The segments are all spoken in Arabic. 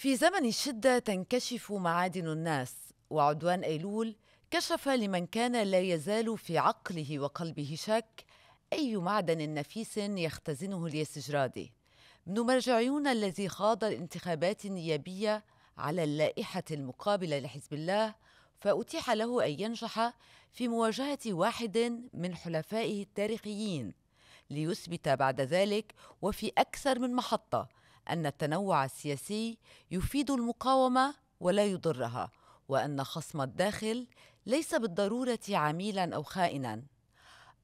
في زمن الشدة تنكشف معادن الناس وعدوان أيلول كشف لمن كان لا يزال في عقله وقلبه شك أي معدن نفيس يختزنه الياس جرادي ابن مرجعيون الذي خاض الانتخابات النيابية على اللائحة المقابلة لحزب الله فأتيح له أن ينجح في مواجهة واحد من حلفائه التاريخيين ليثبت بعد ذلك وفي أكثر من محطة أن التنوع السياسي يفيد المقاومة ولا يضرها وأن خصم الداخل ليس بالضرورة عميلا أو خائنا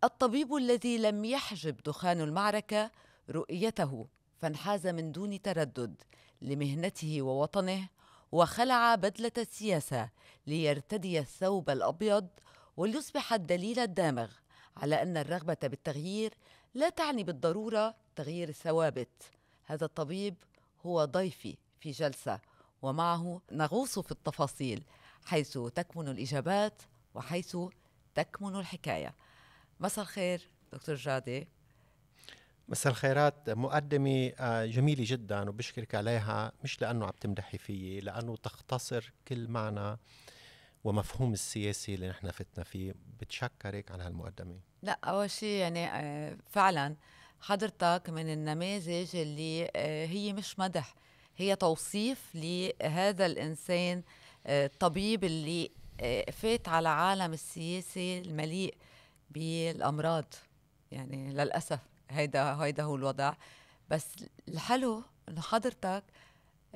الطبيب الذي لم يحجب دخان المعركة رؤيته فانحاز من دون تردد لمهنته ووطنه وخلع بدلة السياسة ليرتدي الثوب الأبيض وليصبح الدليل الدامغ على أن الرغبة بالتغيير لا تعني بالضرورة تغيير الثوابت هذا الطبيب هو ضيفي في جلسة ومعه نغوص في التفاصيل حيث تكمن الإجابات وحيث تكمن الحكاية مساء الخير دكتور جادي مساء الخيرات مقدمة آه، جميلة جدا وبشكرك عليها مش لأنه عم تمدحي فيي لأنه تختصر كل معنى ومفهوم السياسي اللي نحن فتنا فيه بتشكرك على هالمقدمة لا أول شيء يعني آه، فعلا حضرتك من النماذج اللي آه، هي مش مدح هي توصيف لهذا الإنسان آه، الطبيب اللي آه، فات على عالم السياسي المليء بالأمراض يعني للأسف هيدا هيدا هو الوضع بس الحلو انه حضرتك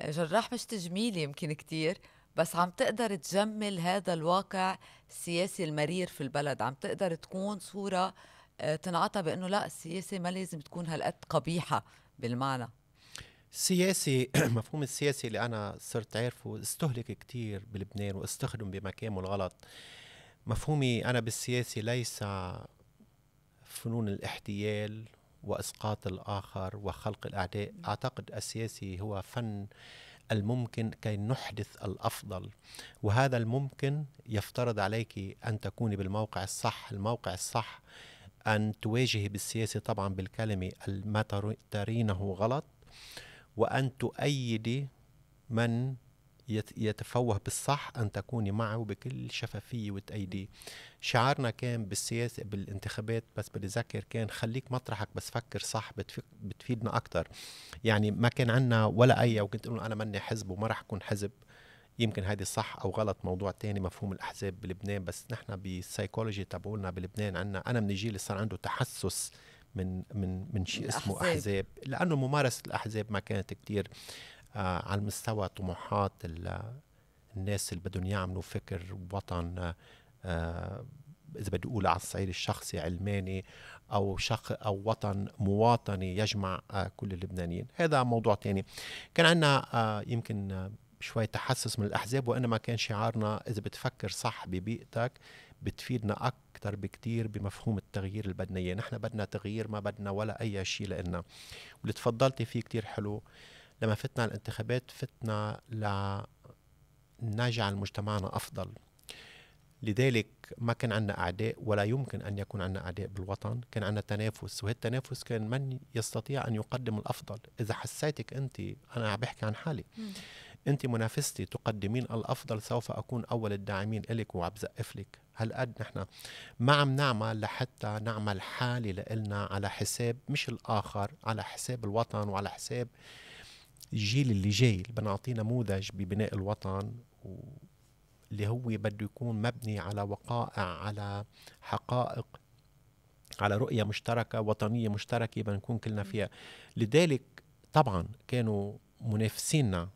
جراح مش تجميلي يمكن كتير بس عم تقدر تجمل هذا الواقع السياسي المرير في البلد عم تقدر تكون صورة آه، تنعطى بانه لا السياسه ما لازم تكون هالقد قبيحه بالمعنى سياسي مفهوم السياسي اللي انا صرت عارفه استهلك كتير بلبنان واستخدم بمكانه الغلط مفهومي انا بالسياسي ليس فنون الاحتيال واسقاط الاخر وخلق الاعداء اعتقد السياسي هو فن الممكن كي نحدث الافضل وهذا الممكن يفترض عليك ان تكوني بالموقع الصح الموقع الصح أن تواجه بالسياسة طبعا بالكلمة ما ترينه غلط وأن تؤيد من يتفوه بالصح أن تكوني معه بكل شفافية وتأيديه شعارنا كان بالسياسة بالانتخابات بس بدي أذكر كان خليك مطرحك بس فكر صح بتفيدنا أكتر يعني ما كان عنا ولا أي وكنت أقول أنا مني حزب وما رح أكون حزب يمكن هذه صح او غلط موضوع تاني مفهوم الاحزاب بلبنان بس نحن بالسيكولوجي تبعولنا بلبنان عندنا انا من الجيل اللي صار عنده تحسس من من من شيء اسمه أحزاب. لانه ممارسه الاحزاب ما كانت كتير آه على مستوى طموحات الناس اللي بدهم يعملوا فكر وطن آه،, آه اذا بدي اقول على الصعيد الشخصي علماني او شخ او وطن مواطني يجمع آه كل اللبنانيين هذا موضوع تاني كان عندنا آه يمكن شوي تحسس من الأحزاب وإنما كان شعارنا إذا بتفكر صح ببيئتك بتفيدنا أكثر بكثير بمفهوم التغيير اللي بدنا إياه نحن بدنا تغيير ما بدنا ولا أي شيء لإلنا واللي تفضلتي فيه كثير حلو لما فتنا على الانتخابات فتنا ل نجعل مجتمعنا أفضل لذلك ما كان عندنا أعداء ولا يمكن أن يكون عندنا أعداء بالوطن كان عندنا تنافس وهالتنافس كان من يستطيع أن يقدم الأفضل إذا حسيتك أنت أنا عم بحكي عن حالي انت منافستي تقدمين الافضل سوف اكون اول الداعمين الك وبزقف لك هالقد نحن ما عم نعمل لحتى نعمل حالي لإلنا على حساب مش الاخر على حساب الوطن وعلى حساب الجيل اللي جاي اللي بنعطيه نموذج ببناء الوطن و... اللي هو بده يكون مبني على وقائع على حقائق على رؤية مشتركة وطنية مشتركة بنكون كلنا فيها لذلك طبعا كانوا منافسينا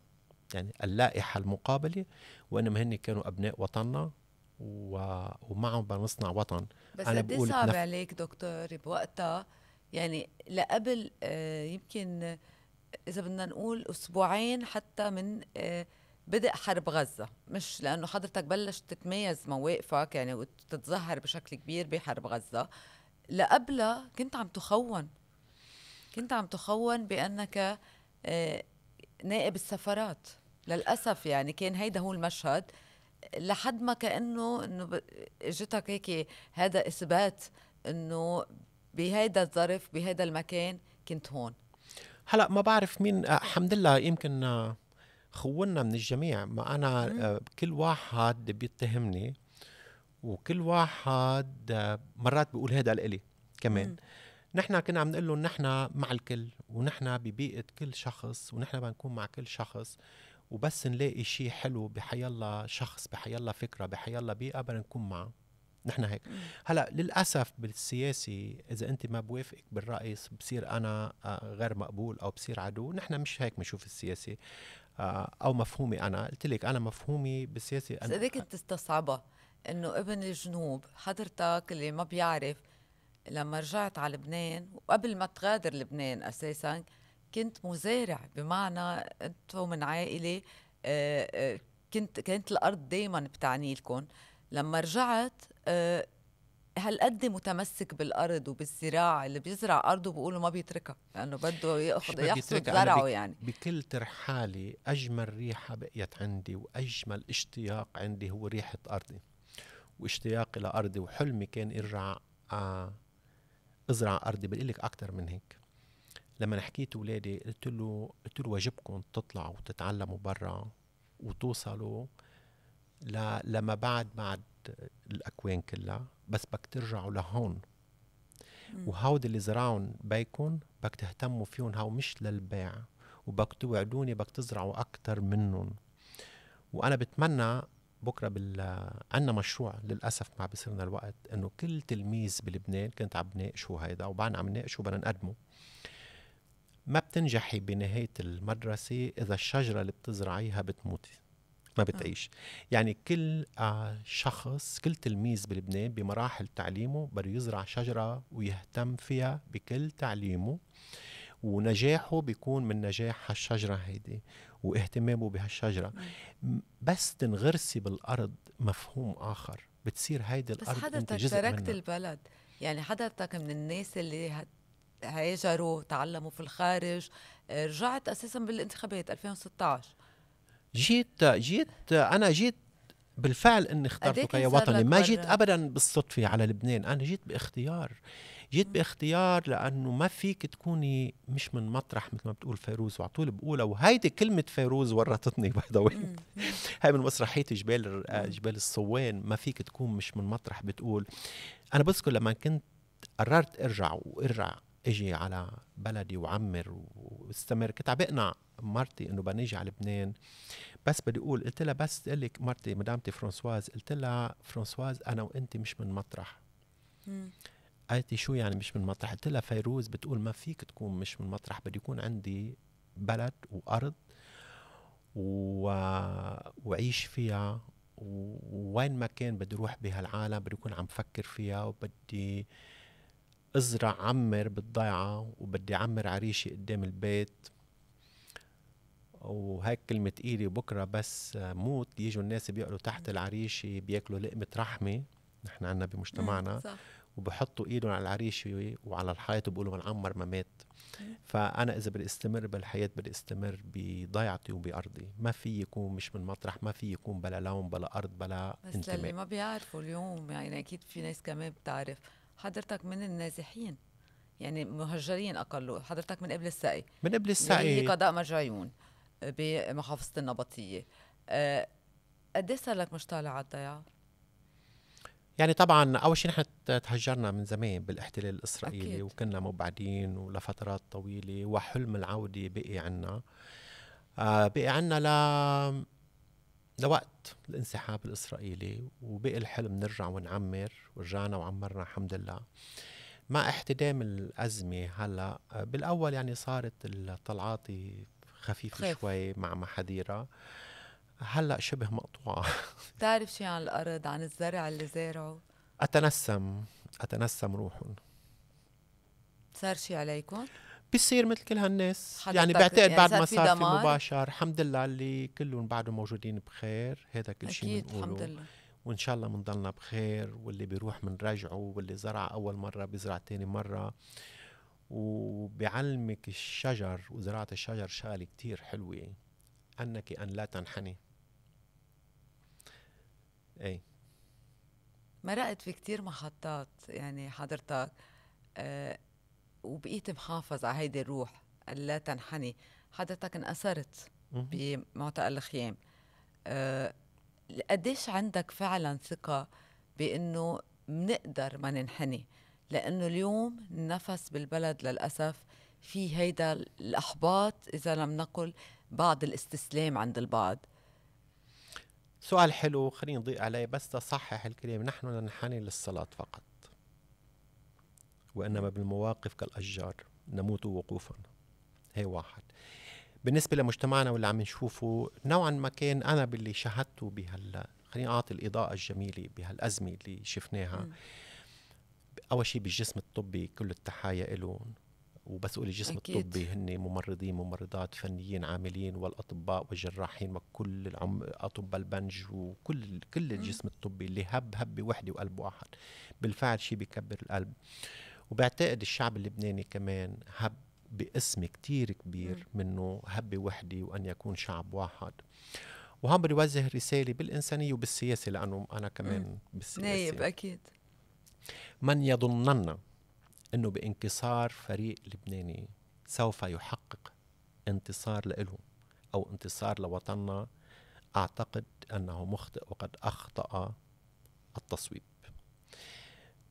يعني اللائحة المقابلة وإنما هن كانوا أبناء وطننا و... ومعهم بنصنع وطن بس أنا إيه بقول صعب نف... عليك دكتور بوقتها يعني لقبل آه، يمكن آه، إذا بدنا نقول أسبوعين حتى من آه، بدء حرب غزة مش لأنه حضرتك بلشت تتميز مواقفك يعني وتتظاهر بشكل كبير بحرب غزة لقبلها كنت عم تخون كنت عم تخون بأنك نائب السفارات للاسف يعني كان هيدا هو المشهد لحد ما كانه انه اجتك هيك هذا اثبات انه بهيدا الظرف بهيدا المكان كنت هون هلا ما بعرف مين آه، الحمد لله يمكن آه، خونا من الجميع ما انا آه، كل واحد بيتهمني وكل واحد مرات بيقول هذا لإلي كمان نحن كنا عم نقول لهم نحن مع الكل ونحن ببيئة كل شخص ونحن بنكون مع كل شخص وبس نلاقي شيء حلو الله شخص الله فكرة الله بيئة بدنا نكون معه نحن هيك هلا للاسف بالسياسي اذا انت ما بوافقك بالراي بصير انا آه، غير مقبول او بصير عدو نحن مش هيك بنشوف السياسي آه، او مفهومي انا قلت لك انا مفهومي بالسياسي انا بس اذا كنت تستصعبها انه ابن الجنوب حضرتك اللي ما بيعرف لما رجعت على لبنان وقبل ما تغادر لبنان اساسا كنت مزارع بمعنى انتم من عائله آه، آه، كنت كانت الارض دائما بتعني لكم لما رجعت آه، هالقد متمسك بالارض وبالزراعه اللي بيزرع ارضه بيقولوا ما بيتركها لانه يعني بده ياخذ ياخذ زرعه يعني بكل ترحالي اجمل ريحه بقيت عندي واجمل اشتياق عندي هو ريحه ارضي واشتياقي لارضي وحلمي كان ارجع ازرع ارضي بقول لك اكثر من هيك لما حكيت ولادي قلت له قلت له واجبكم تطلعوا وتتعلموا برا وتوصلوا ل... لما بعد بعد الاكوان كلها بس بدك ترجعوا لهون وهود اللي زرعون بيكون بدك تهتموا فيهم هاو مش للبيع وبدك توعدوني بدك تزرعوا اكثر منهم وانا بتمنى بكره بال عندنا مشروع للاسف ما بيصيرنا الوقت انه كل تلميذ بلبنان كنت عم بناقشه هيدا وبعدنا عم ناقشه بدنا نقدمه ما بتنجحي بنهايه المدرسه اذا الشجره اللي بتزرعيها بتموت ما آه. بتعيش يعني كل آه، شخص كل تلميذ بلبنان بمراحل تعليمه بده يزرع شجره ويهتم فيها بكل تعليمه ونجاحه بيكون من نجاح هالشجرة هيدي واهتمامه بهالشجرة بس تنغرسي بالأرض مفهوم آخر بتصير هيدي الأرض بس حضرتك تركت البلد يعني حضرتك من الناس اللي هاجروا تعلموا في الخارج رجعت أساسا بالانتخابات 2016 جيت جيت أنا جيت بالفعل اني اخترتك يا وطني ما جيت ابدا بالصدفه على لبنان انا جيت باختيار جيت باختيار لانه ما فيك تكوني مش من مطرح مثل ما بتقول فيروز وعلى طول بقولها وهيدي كلمه فيروز ورطتني باي هاي من مسرحيه جبال آه، جبال الصوان ما فيك تكون مش من مطرح بتقول انا بذكر لما كنت قررت ارجع وارجع اجي على بلدي وعمر واستمر كنت عم بقنع مرتي انه بدنا نيجي على لبنان بس بدي اقول قلت لها بس تقول لك مرتي مدامتي فرانسواز قلت لها فرانسواز انا وانت مش من مطرح قالت آية شو يعني مش من مطرح قلت لها فيروز بتقول ما فيك تكون مش من مطرح بده يكون عندي بلد وارض و... وعيش فيها ووين ما كان بدي روح بهالعالم بدي اكون عم فكر فيها وبدي ازرع عمر بالضيعه وبدي عمر عريشي قدام البيت وهيك كلمة إيلي بكرة بس موت يجوا الناس بيقروا تحت العريشة بياكلوا لقمة رحمة نحن عنا بمجتمعنا صح. وبحطوا ايدهم على العريش وعلى الحيط وبقولوا من عمر ما مات فانا اذا بدي استمر بالحياه بدي استمر بضيعتي وبارضي ما في يكون مش من مطرح ما في يكون بلا لون بلا ارض بلا بس انتماء للي ما بيعرفوا اليوم يعني اكيد في ناس كمان بتعرف حضرتك من النازحين يعني مهجرين اقل حضرتك من قبل السقي من قبل يعني السقي هي قضاء مرجعيون بمحافظه النبطيه آه، قد أه صار لك مش طالع على الضيعه؟ يعني طبعا اول شيء نحن تهجرنا من زمان بالاحتلال الاسرائيلي أكيد. وكنا مبعدين ولفترات طويله وحلم العوده بقي عنا آه بقي عنا ل لوقت الانسحاب الاسرائيلي وبقي الحلم نرجع ونعمر ورجعنا وعمرنا الحمد لله مع احتدام الازمه هلا آه، بالاول يعني صارت الطلعات خفيفه خيف. شوي مع محاذيرها هلا شبه مقطوعه بتعرف شي عن الارض عن الزرع اللي زارعه اتنسم اتنسم روحهم صار شي عليكم؟ بيصير مثل كل هالناس يعني بعتقد يعني بعد ما صار في مباشر الحمد لله اللي كلهم بعدهم موجودين بخير هذا كل شيء بنقوله الحمد لله وان شاء الله بنضلنا بخير واللي بيروح بنرجعه واللي زرع اول مره بيزرع تاني مره وبيعلمك الشجر وزراعه الشجر شغله كتير حلوه انك ان لا تنحني اي مرقت في كتير محطات يعني حضرتك أه وبقيت محافظ على هيدي الروح لا تنحني حضرتك انأثرت بمعتقل الخيام أه قديش عندك فعلا ثقة بأنه منقدر ما ننحني لأنه اليوم النفس بالبلد للأسف في هيدا الأحباط إذا لم نقل بعض الاستسلام عند البعض سؤال حلو خليني نضيق عليه بس تصحح الكلمة نحن ننحني للصلاة فقط وإنما بالمواقف كالأشجار نموت وقوفا هي واحد بالنسبة لمجتمعنا واللي عم نشوفه نوعا ما كان أنا باللي شاهدته بهال خليني أعطي الإضاءة الجميلة بهالأزمة اللي شفناها م. أول شيء بالجسم الطبي كل التحايا إلهم وبسؤول الجسم أكيد. الطبي هن ممرضين ممرضات فنيين عاملين والاطباء والجراحين وكل العم... اطباء البنج وكل كل الجسم الطبي اللي هب هب وحده وقلب واحد بالفعل شيء بكبر القلب وبعتقد الشعب اللبناني كمان هب باسم كتير كبير منه هب وحدي وان يكون شعب واحد وهم بيوجه رساله بالانسانيه وبالسياسه لانه انا كمان بالسياسه نايب اكيد من يظننا انه بانكسار فريق لبناني سوف يحقق انتصار لإلهم او انتصار لوطننا اعتقد انه مخطئ وقد اخطا التصويب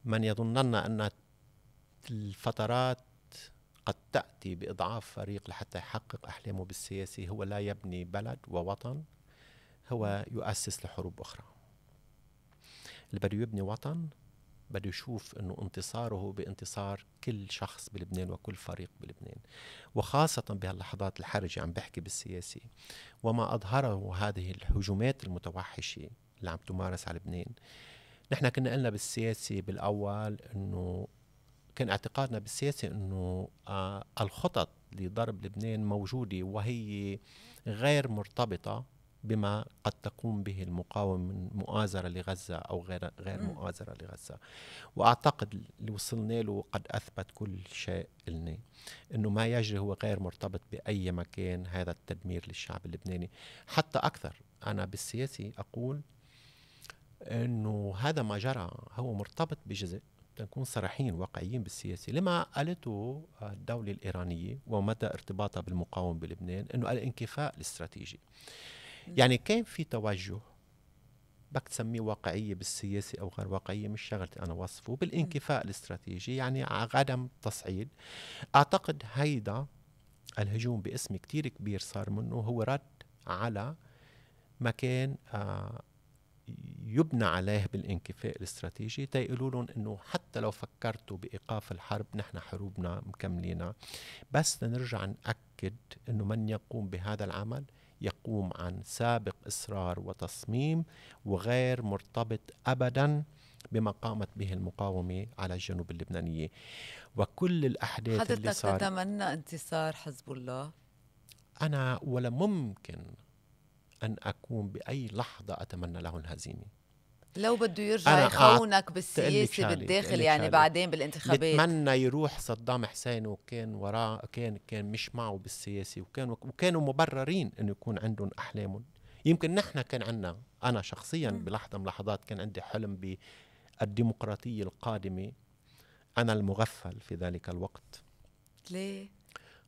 من يظنن ان الفترات قد تاتي باضعاف فريق لحتى يحقق احلامه بالسياسي هو لا يبني بلد ووطن هو يؤسس لحروب اخرى اللي بده يبني وطن بده يشوف انه انتصاره بانتصار كل شخص بلبنان وكل فريق بلبنان وخاصة بهاللحظات الحرجة عم بحكي بالسياسي وما أظهره هذه الهجومات المتوحشة اللي عم تمارس على لبنان نحن كنا قلنا بالسياسي بالأول أنه كان اعتقادنا بالسياسة أنه آه الخطط لضرب لبنان موجودة وهي غير مرتبطة بما قد تقوم به المقاومه من مؤازره لغزه او غير غير مؤازره لغزه واعتقد اللي وصلنا له قد اثبت كل شيء لنا انه ما يجري هو غير مرتبط باي مكان هذا التدمير للشعب اللبناني حتى اكثر انا بالسياسي اقول انه هذا ما جرى هو مرتبط بجزء نكون صريحين واقعيين بالسياسه لما قالته الدوله الايرانيه ومدى ارتباطها بالمقاومه بلبنان انه الانكفاء الاستراتيجي يعني كان في توجه بدك تسميه واقعية بالسياسة أو غير واقعية مش شغلتي أنا وصفه بالانكفاء الاستراتيجي يعني عدم تصعيد أعتقد هيدا الهجوم باسم كتير كبير صار منه هو رد على ما كان آه يبنى عليه بالانكفاء الاستراتيجي تيقولوا لهم انه حتى لو فكرتوا بايقاف الحرب نحن حروبنا مكملينها بس لنرجع ناكد انه من يقوم بهذا العمل يقوم عن سابق إصرار وتصميم وغير مرتبط أبدا بما قامت به المقاومة على الجنوب اللبنانية وكل الأحداث اللي صارت تتمنى انتصار حزب الله؟ أنا ولا ممكن أن أكون بأي لحظة أتمنى له الهزيمة لو بده يرجع يخونك بالسياسه بالداخل يعني بعدين بالانتخابات بتمنى يروح صدام حسين وكان وراه كان كان مش معه بالسياسه وكانوا وكانوا مبررين انه يكون عندهم احلامهم يمكن نحن كان عندنا انا شخصيا بلحظه من اللحظات كان عندي حلم بالديمقراطيه القادمه انا المغفل في ذلك الوقت ليه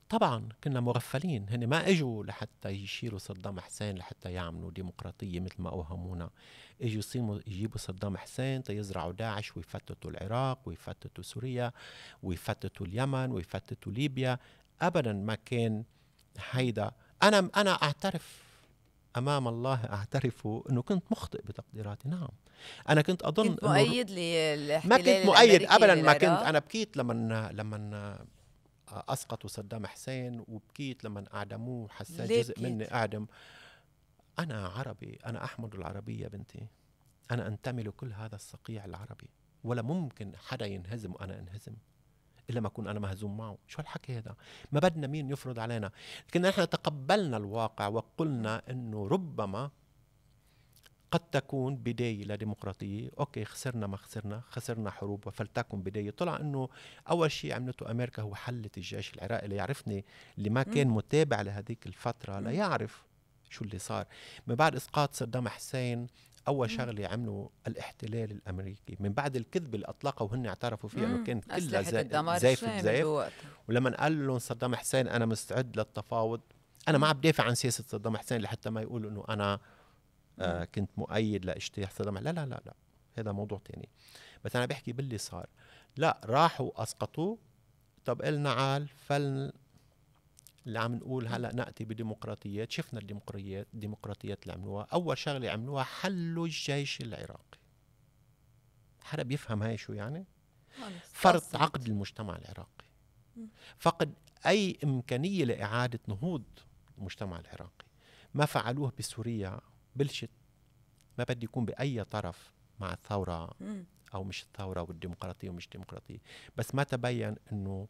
طبعا كنا مغفلين هن ما اجوا لحتى يشيلوا صدام حسين لحتى يعملوا ديمقراطية مثل ما اوهمونا اجوا يصيموا يجيبوا صدام حسين تيزرعوا داعش ويفتتوا العراق ويفتتوا سوريا ويفتتوا اليمن ويفتتوا ليبيا ابدا ما كان هيدا انا انا اعترف امام الله اعترف انه كنت مخطئ بتقديراتي نعم انا كنت اظن كنت مؤيد للاحتلال ما كنت مؤيد ابدا ما كنت انا بكيت لما لما اسقطوا صدام حسين وبكيت لما اعدموه حسيت جزء مني اعدم انا عربي انا احمد العربيه بنتي انا انتمي لكل هذا الصقيع العربي ولا ممكن حدا ينهزم وانا انهزم الا ما اكون انا مهزوم معه شو هالحكي هذا ما بدنا مين يفرض علينا لكن نحن تقبلنا الواقع وقلنا انه ربما قد تكون بداية لديمقراطية أوكي خسرنا ما خسرنا خسرنا حروب وفلتكن بداية طلع أنه أول شيء عملته أمريكا هو حلت الجيش العراقي ليعرفني اللي ما كان متابع لهذيك الفترة ليعرف شو اللي صار من بعد إسقاط صدام حسين اول شغله عملوا الاحتلال الامريكي من بعد الكذب اللي اطلقوا وهن اعترفوا فيها انه كانت كلها زيف بزيف ولما قال لهم صدام حسين انا مستعد للتفاوض انا ما عم بدافع عن سياسه صدام حسين لحتى ما يقولوا انه انا آه كنت مؤيد لاجتياح صدام لا لا لا لا هذا موضوع تاني بس انا بحكي باللي صار لا راحوا اسقطوه طب قلنا عال فل اللي عم نقول هلا ناتي بديمقراطيات شفنا الديمقراطيات الديمقراطيات اللي عملوها اول شغله عملوها حلوا الجيش العراقي حدا بيفهم هاي شو يعني فرض عقد المجتمع العراقي فقد اي امكانيه لاعاده نهوض المجتمع العراقي ما فعلوه بسوريا بلشت ما بدي يكون باي طرف مع الثوره او مش الثوره والديمقراطيه ومش ديمقراطيه بس ما تبين انه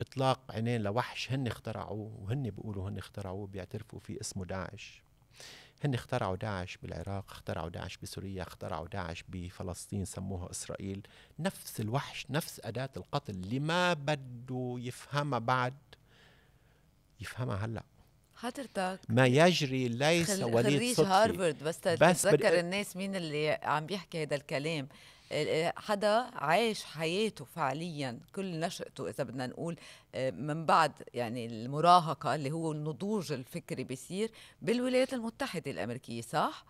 اطلاق عينين لوحش هن اخترعوه وهن بيقولوا هن اخترعوه بيعترفوا فيه اسمه داعش هن اخترعوا داعش بالعراق اخترعوا داعش بسوريا اخترعوا داعش بفلسطين سموها اسرائيل نفس الوحش نفس اداه القتل اللي ما بده يفهمها بعد يفهمها هلا حضرتك ما يجري ليس خل... وليد خريج صدفي هارفرد بس تتذكر بال... الناس مين اللي عم بيحكي هذا الكلام حدا عايش حياته فعليا كل نشأته إذا بدنا نقول آه، من بعد يعني المراهقة اللي هو النضوج الفكري بيصير بالولايات المتحدة الأمريكية صح؟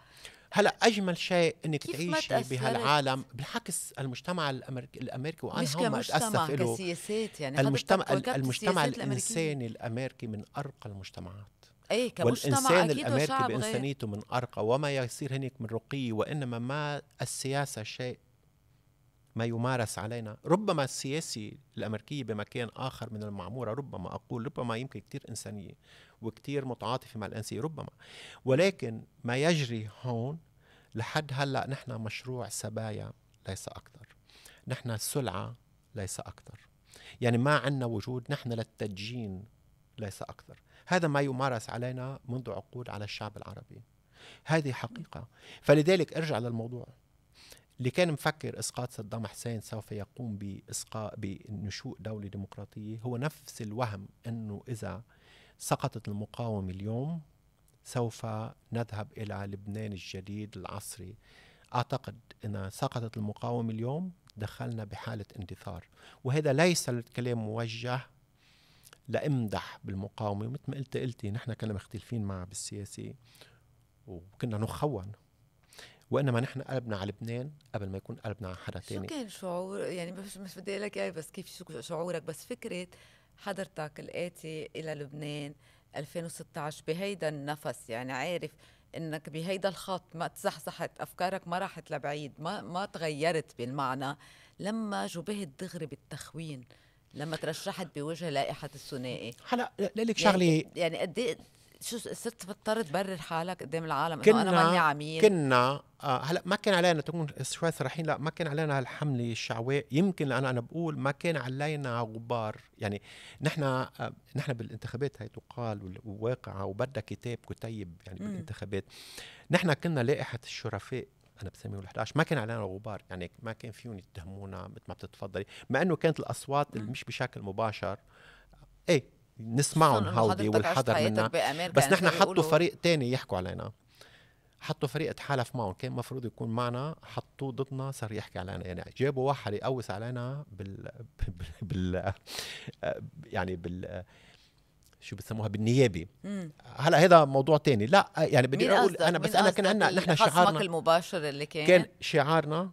هلا اجمل شيء انك تعيشي بهالعالم بالعكس المجتمع الامريكي الامريكي وانا مش هم اتاسف له يعني المجتمع المجتمع الانساني الامريكي من ارقى المجتمعات ايه كمجتمع والإنسان أكيد الأمريكي بإنسانيته من أرقى وما يصير هناك من رقي وإنما ما السياسة شيء ما يمارس علينا ربما السياسي الأمريكي بمكان آخر من المعمورة ربما أقول ربما يمكن كتير إنسانية وكتير متعاطفة مع الإنسية ربما ولكن ما يجري هون لحد هلأ نحن مشروع سبايا ليس أكثر نحن سلعة ليس أكثر يعني ما عندنا وجود نحن للتدجين ليس أكثر هذا ما يمارس علينا منذ عقود على الشعب العربي هذه حقيقة فلذلك ارجع للموضوع اللي كان مفكر اسقاط صدام حسين سوف يقوم باسقاط بنشوء دوله ديمقراطيه هو نفس الوهم انه اذا سقطت المقاومه اليوم سوف نذهب الى لبنان الجديد العصري اعتقد ان سقطت المقاومه اليوم دخلنا بحاله اندثار وهذا ليس الكلام موجه لامدح بالمقاومه ومثل ما قلت قلتي نحن كنا مختلفين معها بالسياسه وكنا نخون وانما نحن قلبنا على لبنان قبل ما يكون قلبنا على حدا تاني شو كان شعور يعني مش مش بدي لك اياه بس كيف شو شعورك بس فكره حضرتك الاتي الى لبنان 2016 بهيدا النفس يعني عارف انك بهيدا الخط ما تزحزحت افكارك ما راحت لبعيد ما ما تغيرت بالمعنى لما جبهت دغري بالتخوين لما ترشحت بوجه لائحه الثنائي هلا لك يعني شغله يعني قد ايه شو صرت تضطر تبرر حالك قدام العالم كنا انه انا ماني عميل كنا آه، هلا ما كان علينا تكون شوي صريحين لا ما كان علينا هالحمله الشعواء يمكن لان انا بقول ما كان علينا غبار يعني نحن آه، نحن بالانتخابات هي تقال وواقعه وبدها كتاب كتيب يعني بالانتخابات نحن كنا لائحه الشرفاء انا بسميه ال11 ما كان علينا غبار يعني ما كان فيهم يتهمونا مثل ما بتتفضلي مع انه كانت الاصوات اللي مش بشكل مباشر ايه نسمعهم هاودي والحذر منا بس يعني نحن حطوا فريق تاني يحكوا علينا حطوا فريق تحالف معهم كان المفروض يكون معنا حطوه ضدنا صار يحكي علينا يعني جابوا واحد يقوس علينا بال بال, بال... يعني بال شو بسموها بالنيابي هلا هذا موضوع تاني لا يعني بدي اقول انا بس انا كنا عندنا نحن شعارنا المباشر اللي كان كان شعارنا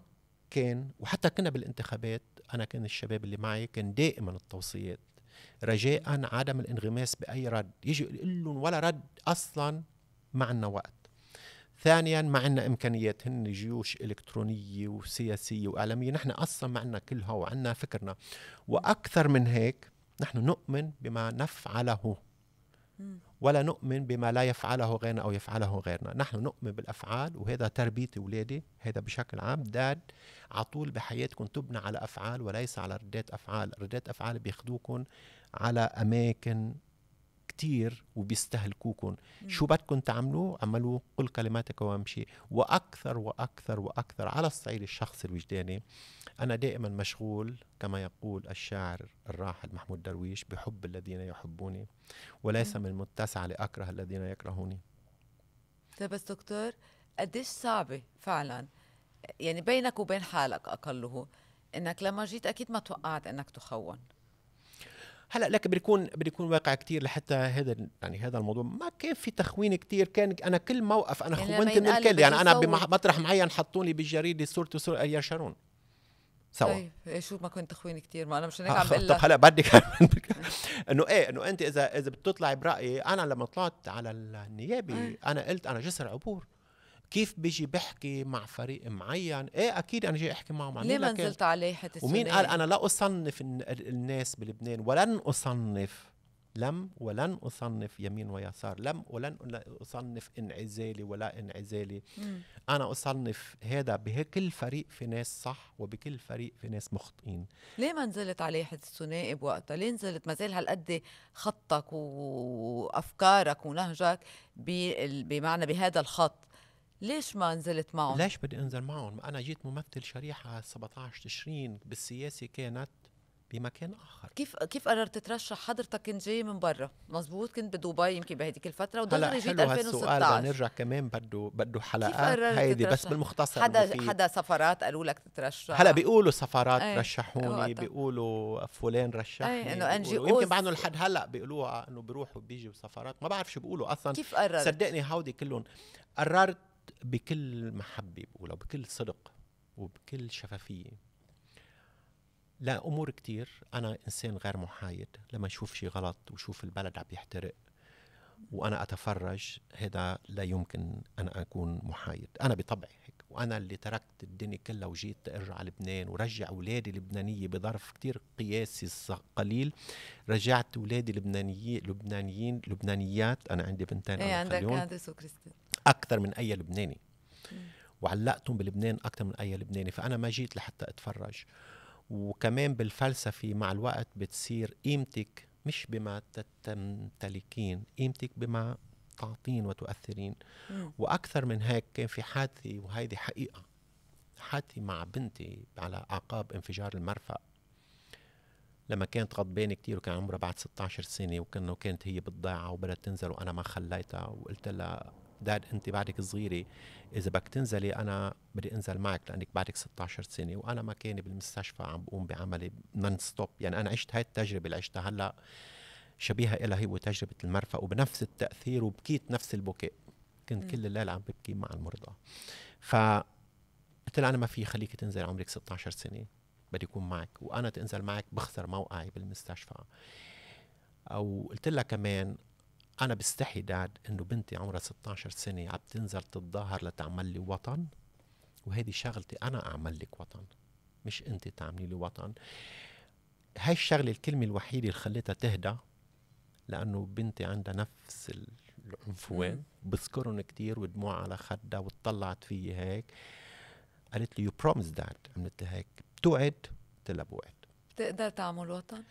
كان وحتى كنا بالانتخابات انا كان الشباب اللي معي كان دائما التوصيات رجاء عدم الانغماس باي رد يجي يقول لهم ولا رد اصلا ما عندنا وقت ثانيا ما عندنا امكانيات هن جيوش الكترونيه وسياسيه واعلاميه نحن اصلا ما عندنا كلها وعندنا فكرنا واكثر من هيك نحن نؤمن بما نفعله ولا نؤمن بما لا يفعله غيرنا او يفعله غيرنا، نحن نؤمن بالافعال وهذا تربيه اولادي هذا بشكل عام داد على طول بحياتكم تبنى على افعال وليس على ردات افعال، ردات افعال بياخذوكم على اماكن كتير وبيستهلكوكم، شو بدكم تعملوا؟ عملوا قل كلماتك وامشي، واكثر واكثر واكثر على الصعيد الشخصي الوجداني أنا دائما مشغول كما يقول الشاعر الراحل محمود درويش بحب الذين يحبوني وليس من متسع لأكره الذين يكرهوني طيب بس دكتور قديش صعبة فعلا يعني بينك وبين حالك أقله إنك لما جيت أكيد ما توقعت إنك تخون هلا لك بده يكون بده يكون واقع كثير لحتى هذا يعني هذا الموضوع ما كان في تخوين كثير كان انا كل موقف انا يعني خونت من الكل يعني انا بمطرح معين حطوني بالجريده صورتي وصورة ايار شارون سوا طيب ايه شو ما كنت تخويني كثير ما انا مش هيك آه، عم بقول طب هلا بدك انه ايه انه انت اذا اذا بتطلعي برايي انا لما طلعت على النيابه إيه. انا قلت انا جسر عبور كيف بيجي بحكي مع فريق معين ايه اكيد انا جاي احكي معهم عن ليه ما نزلت عليه حتى ومين قال انا لا اصنف الناس بلبنان ولن اصنف لم ولن أصنف يمين ويسار لم ولن أصنف انعزالي ولا انعزالي مم. أنا أصنف هذا بكل فريق في ناس صح وبكل فريق في ناس مخطئين ليه ما نزلت عليه حد الثنائي بوقتها ليه نزلت ما زال هالقد خطك وأفكارك ونهجك بمعنى بهذا الخط ليش ما نزلت معهم؟ ليش بدي انزل معهم؟ انا جيت ممثل شريحه 17 تشرين بالسياسه كانت بمكان اخر كيف كيف قررت تترشح حضرتك كنت جاي من برا مزبوط كنت بدبي يمكن بهديك الفتره وضل جيت 2016 نرجع كمان بده بده حلقات هيدي بس بالمختصر حدا حدا سفرات قالوا لك تترشح هلا بيقولوا سفرات أي. رشحوني بيقولوا فلان رشحني إيه، انه ان جي يمكن بعدهم لحد هلا بيقولوها انه بيروحوا بيجوا سفرات ما بعرف شو بيقولوا اصلا كيف قررت صدقني هودي كلهم قررت بكل محبه بقولها بكل صدق وبكل شفافيه لا امور كتير انا انسان غير محايد لما اشوف شيء غلط وشوف البلد عم يحترق وانا اتفرج هذا لا يمكن ان اكون محايد انا بطبعي هيك وانا اللي تركت الدنيا كلها وجيت ارجع على لبنان ورجع اولادي اللبنانيه بظرف كتير قياسي قليل رجعت اولادي اللبنانيين لبنانيين لبنانيات انا عندي بنتين ايه عندك هندس وكريستين اكثر من اي لبناني وعلقتهم بلبنان اكثر من اي لبناني فانا ما جيت لحتى اتفرج وكمان بالفلسفة مع الوقت بتصير قيمتك مش بما تمتلكين قيمتك بما تعطين وتؤثرين وأكثر من هيك كان في حادثة وهيدي حقيقة حادثة مع بنتي على أعقاب انفجار المرفأ لما كانت غضبانه كثير وكان عمرها بعد 16 سنه وكانه كانت هي بالضاعه وبدها تنزل وانا ما خليتها وقلت لها داد انت بعدك صغيره اذا بدك تنزلي انا بدي انزل معك لانك بعدك 16 سنه وانا مكاني بالمستشفى عم بقوم بعملي نون ستوب يعني انا عشت هاي التجربه اللي عشتها هلا شبيهه إلها هي وتجربه المرفأ وبنفس التاثير وبكيت نفس البكاء كنت كل الليل عم ببكي مع المرضى ف قلت لها انا ما في خليك تنزل عمرك 16 سنه بدي اكون معك وانا تنزل معك بخسر موقعي بالمستشفى او قلت لها كمان انا بستحي داد انه بنتي عمرها 16 سنه عم تنزل تتظاهر لتعمل لي وطن وهيدي شغلتي انا اعمل لك وطن مش انت تعملي لي وطن هاي الشغله الكلمه الوحيده اللي خليتها تهدى لانه بنتي عندها نفس العنفوان بذكرهم كثير ودموع على خدها وطلعت فيي هيك قالت لي يو بروميس داد عملت هيك بتوعد قلت لها بوعد بتقدر تعمل وطن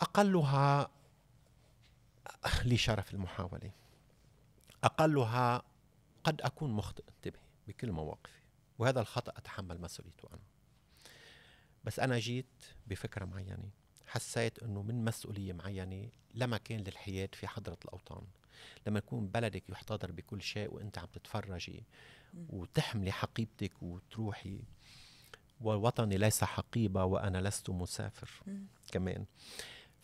اقلها لي شرف المحاولة أقلها قد أكون مخطئ انتبه بكل مواقفي وهذا الخطأ أتحمل مسؤوليته أنا بس أنا جيت بفكرة معينة حسيت أنه من مسؤولية معينة لما كان للحياة في حضرة الأوطان لما يكون بلدك يحتضر بكل شيء وانت عم تتفرجي وتحملي حقيبتك وتروحي ووطني ليس حقيبة وأنا لست مسافر كمان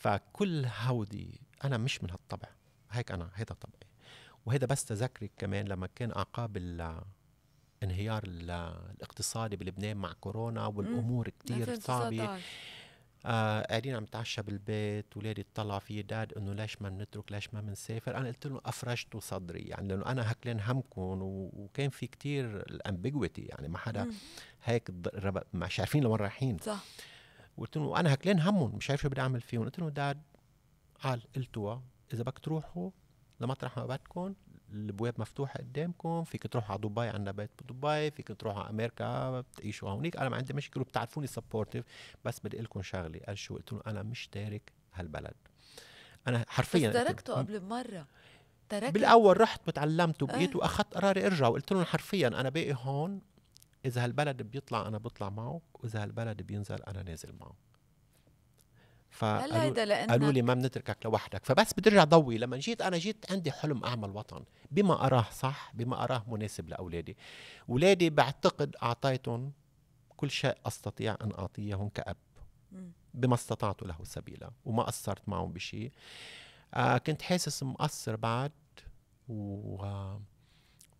فكل هودي انا مش من هالطبع هيك انا هيدا طبعي وهيدا بس تذكرك كمان لما كان اعقاب انهيار الاقتصادي بلبنان مع كورونا والامور كتير صعبه آه قاعدين عم نتعشى بالبيت ولادي طلع في داد انه ليش ما بنترك ليش ما بنسافر انا قلت لهم افرجتوا صدري يعني لانه انا هكلين همكم وكان في كتير الامبيجويتي يعني ما حدا هيك مش عارفين لوين رايحين صح قلت له وانا هكلان همهم مش عارف شو بدي اعمل فيهم قلت له داد قال قلتوا اذا بدك تروحوا لمطرح ما بدكم الابواب مفتوحه قدامكم فيك تروحوا على دبي عندنا بيت بدبي فيك تروحوا على امريكا بتعيشوا هونيك انا ما عندي مشكله وبتعرفوني سبورتيف بس بدي اقول لكم شغله قال شو قلت له انا مش تارك هالبلد انا حرفيا بس تركته قبل بمره تركت بالاول رحت وتعلمت وبقيت إيه. واخذت قراري ارجع وقلت لهم حرفيا انا باقي هون اذا هالبلد بيطلع انا بطلع معه واذا هالبلد بينزل انا نازل معه فقالوا لي ما بنتركك لوحدك فبس بدي ارجع ضوي لما جيت انا جيت عندي حلم اعمل وطن بما اراه صح بما اراه مناسب لاولادي اولادي بعتقد اعطيتهم كل شيء استطيع ان اعطيهم كاب بما استطعت له سبيلا وما قصرت معهم بشيء آه كنت حاسس مقصر بعد و آه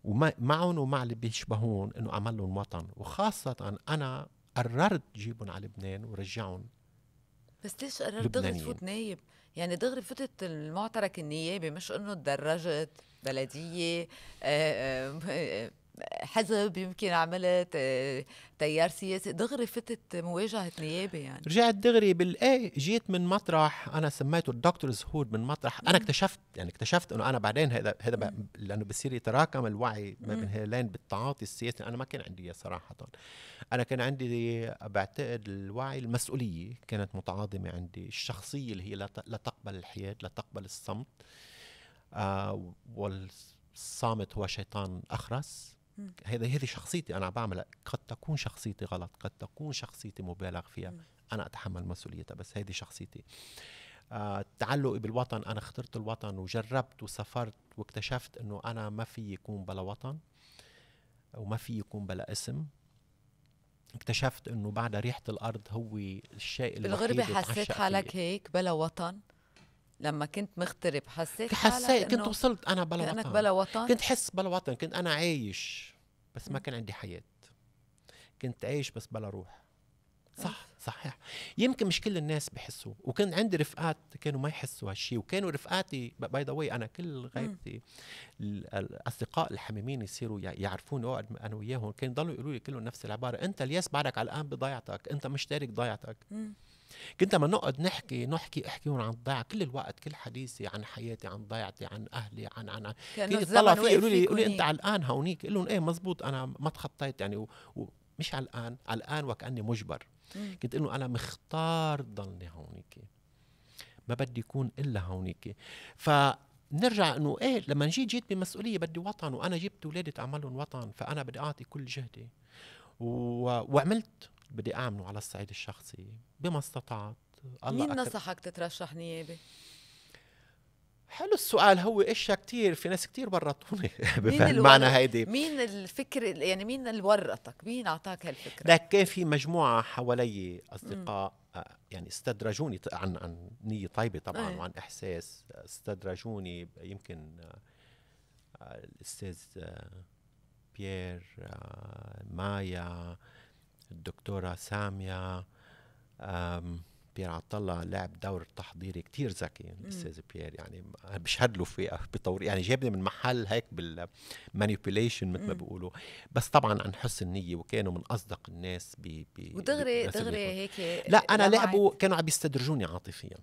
ومعهم ومع اللي بيشبهون انه اعمل لهم وطن وخاصه انا قررت جيبهم على لبنان ورجعهم بس ليش قررت دغري تفوت نايب؟ يعني دغري فتت المعترك النيابي مش انه تدرجت بلديه آآ آه، آآ آه، آه، حزب يمكن عملت آه، تيار سياسي دغري فتت مواجهه نيابه يعني رجعت دغري بالاي جيت من مطرح انا سميته الدكتورز هود من مطرح انا اكتشفت يعني اكتشفت انه انا بعدين هذا هذا لانه بصير يتراكم الوعي ما بين هلين بالتعاطي السياسي انا ما كان عندي صراحه انا كان عندي بعتقد الوعي المسؤوليه كانت متعاظمه عندي الشخصيه اللي هي لا تقبل الحياد لا تقبل الصمت آه والصامت هو شيطان اخرس هذا هذه شخصيتي انا بعملها قد تكون شخصيتي غلط قد تكون شخصيتي مبالغ فيها م. انا اتحمل مسؤوليتها بس هذه شخصيتي آه تعلقي بالوطن انا اخترت الوطن وجربت وسافرت واكتشفت انه انا ما في يكون بلا وطن وما في يكون بلا اسم اكتشفت انه بعد ريحه الارض هو الشيء اللي بالغربه حسيت حالك هيك بلا وطن لما كنت مغترب حسيت حسيت كنت وصلت انا بلا وطن بلا وطن كنت حس بلا وطن كنت انا عايش بس ما كان عندي حياة كنت عايش بس بلا روح صح صحيح يمكن مش كل الناس بحسوا وكان عندي رفقات كانوا ما يحسوا هالشيء وكانوا رفقاتي باي ذا انا كل غيبتي الاصدقاء الحميمين يصيروا يعرفوني اقعد انا وياهم كانوا يضلوا يقولوا لي كلهم نفس العباره انت الياس بعدك على الان بضيعتك انت مش تارك ضيعتك كنت لما نقعد نحكي نحكي احكيهم عن الضيعه كل الوقت كل حديثي عن حياتي عن ضيعتي عن اهلي عن عن, عن. كنت طلع في يقولوا لي يقولوا لي انت علقان هونيك قول لهم ايه مزبوط انا ما تخطيت يعني و... و... مش علقان علقان وكاني مجبر مم. كنت انه انا مختار ضلني هونيك ما بدي يكون الا هونيك ف نرجع انه ايه لما جيت جيت بمسؤوليه بدي وطن وانا جبت اولادي تعمل لهم وطن فانا بدي اعطي كل جهدي و... وعملت بدي اعمله على الصعيد الشخصي بما استطعت الله مين أكبر. نصحك تترشح نيابه؟ حلو السؤال هو اشياء كتير في ناس كتير ورطوني معنى هيدي مين الفكر يعني مين اللي ورطك مين اعطاك هالفكره لك كان في مجموعه حوالي اصدقاء مم. آه، يعني استدرجوني عن عن نيه طيبه طبعا أيه. وعن احساس استدرجوني يمكن آه، الاستاذ آه، بيير مايا الدكتورة سامية بيير عطلة لعب دور تحضيري كتير ذكي الاستاذ بيير يعني بشهد له فيه بطور يعني جابني من محل هيك بالمانيبيوليشن مثل ما بيقولوا بس طبعا عن حسن النيه وكانوا من اصدق الناس ب ودغري دغري هيك لا انا لعبوا كانوا عم يستدرجوني عاطفيا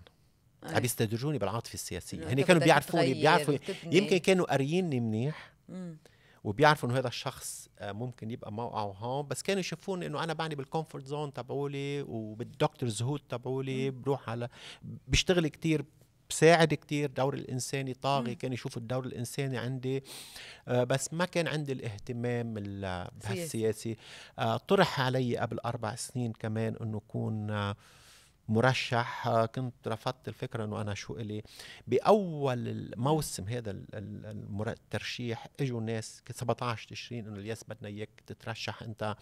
عم يستدرجوني بالعاطفه السياسيه هن كانوا بيعرفوني بيعرفوا يمكن كانوا قارييني منيح مم. وبيعرفوا انه هذا الشخص آه، ممكن يبقى موقعه هون بس كانوا يشوفون انه انا بعني بالكومفورت زون تبعولي وبالدكتور زهود تبعولي بروح على بشتغل كتير بساعد كتير دور الإنساني طاغي كان يشوف الدور الإنساني عندي آه، بس ما كان عندي الاهتمام بهالسياسي آه، طرح علي قبل أربع سنين كمان أنه أكون مرشح آه، كنت رفضت الفكره انه انا شو الي باول الموسم هذا الترشيح اجوا ناس 17 تشرين انه الياس بدنا اياك تترشح انت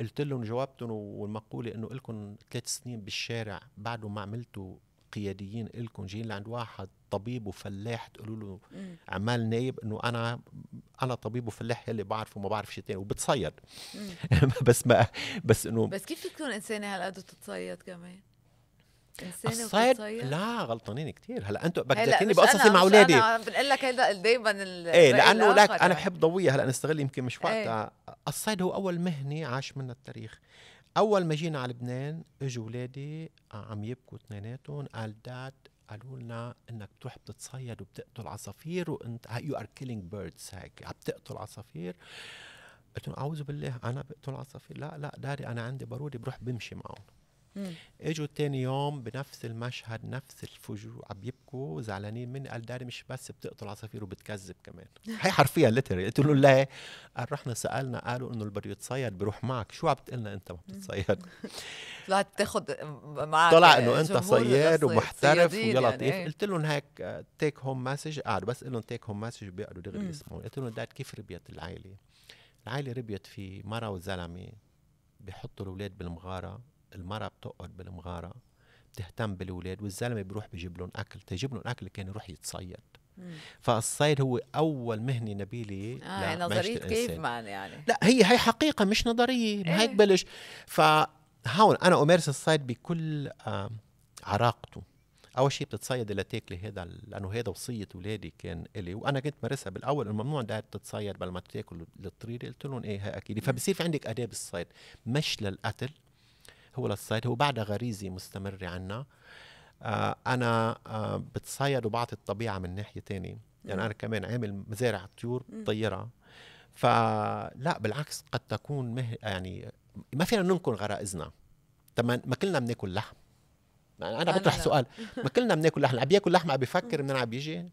قلت لهم جاوبتهم والمقوله انه لكم ثلاث سنين بالشارع بعد ما عملتوا قياديين إلكم جايين لعند واحد طبيب وفلاح تقولوا له عمال نايب انه انا انا طبيب وفلاح يلي بعرفه وما بعرف شيء ثاني وبتصيد بس ما بس انه بس كيف تكون انسانه هالقد تتصيد كمان؟ الصيد لا غلطانين كثير هلا انتم بكذبتيني بقصصي مع اولادي انا بنقول لك هذا دائما ايه لانه لك انا بحب ضويه هلا نستغل يمكن مش إيه. وقتها ايه. الصيد هو اول مهنه عاش منها التاريخ اول ما جينا على لبنان اجوا اولادي عم يبكوا اثنيناتهم قال داد قالوا لنا انك بتروح بتتصيد وبتقتل عصافير وانت يو ار كيلينج بيردز هيك عم تقتل عصافير قلت لهم اعوذ بالله انا بقتل عصافير لا لا داري انا عندي باروده بروح بمشي معهم اجوا تاني يوم بنفس المشهد نفس الفجوع عم يبكوا زعلانين مني قال داري مش بس بتقتل عصافير وبتكذب كمان هي حرفيا لتر قلت له لا قال رحنا سالنا قالوا انه اللي بده يتصيد بيروح معك شو عم لنا انت ما بتتصيد طلعت تاخذ معك طلع انه انت صياد يعني. ومحترف ويا يعني لطيف يعني قلت لهم هيك تيك هوم مسج قعدوا بس قلت لهم تيك هوم مسج بيقعدوا دغري يسمعوا قلت لهم داد كيف ربيت العائله العائله ربيت في مره وزلمه بحطوا الاولاد بالمغاره المرأة بتقعد بالمغارة بتهتم بالولاد والزلمة بيروح بيجيب لهم أكل تجيب لهم أكل كان يروح يتصيد فالصيد هو اول مهنه نبيله آه يعني نظريه كيف يعني لا هي هي حقيقه مش نظريه ما هيك إيه. بلش فهون انا امارس الصيد بكل عراقته اول شيء بتتصيد لتاكلي هذا لانه هذا وصيه اولادي كان الي وانا كنت مارسها بالاول الممنوع ده تتصيد بل ما تاكل للطريق قلت لهم ايه هي اكيد فبصير في عندك اداب الصيد مش للقتل هو للصيد هو بعدها غريزي مستمرة عنا آه، أنا آه، بتصيد وبعطي الطبيعة من ناحية تانية يعني أنا كمان عامل مزارع طيور طيرة فلا بالعكس قد تكون مه... يعني ما فينا ننكر غرائزنا طب ما كلنا بناكل لحم يعني انا بطرح سؤال ما كلنا بناكل لحم اللي بياكل لحم عم بيفكر من عم بيجي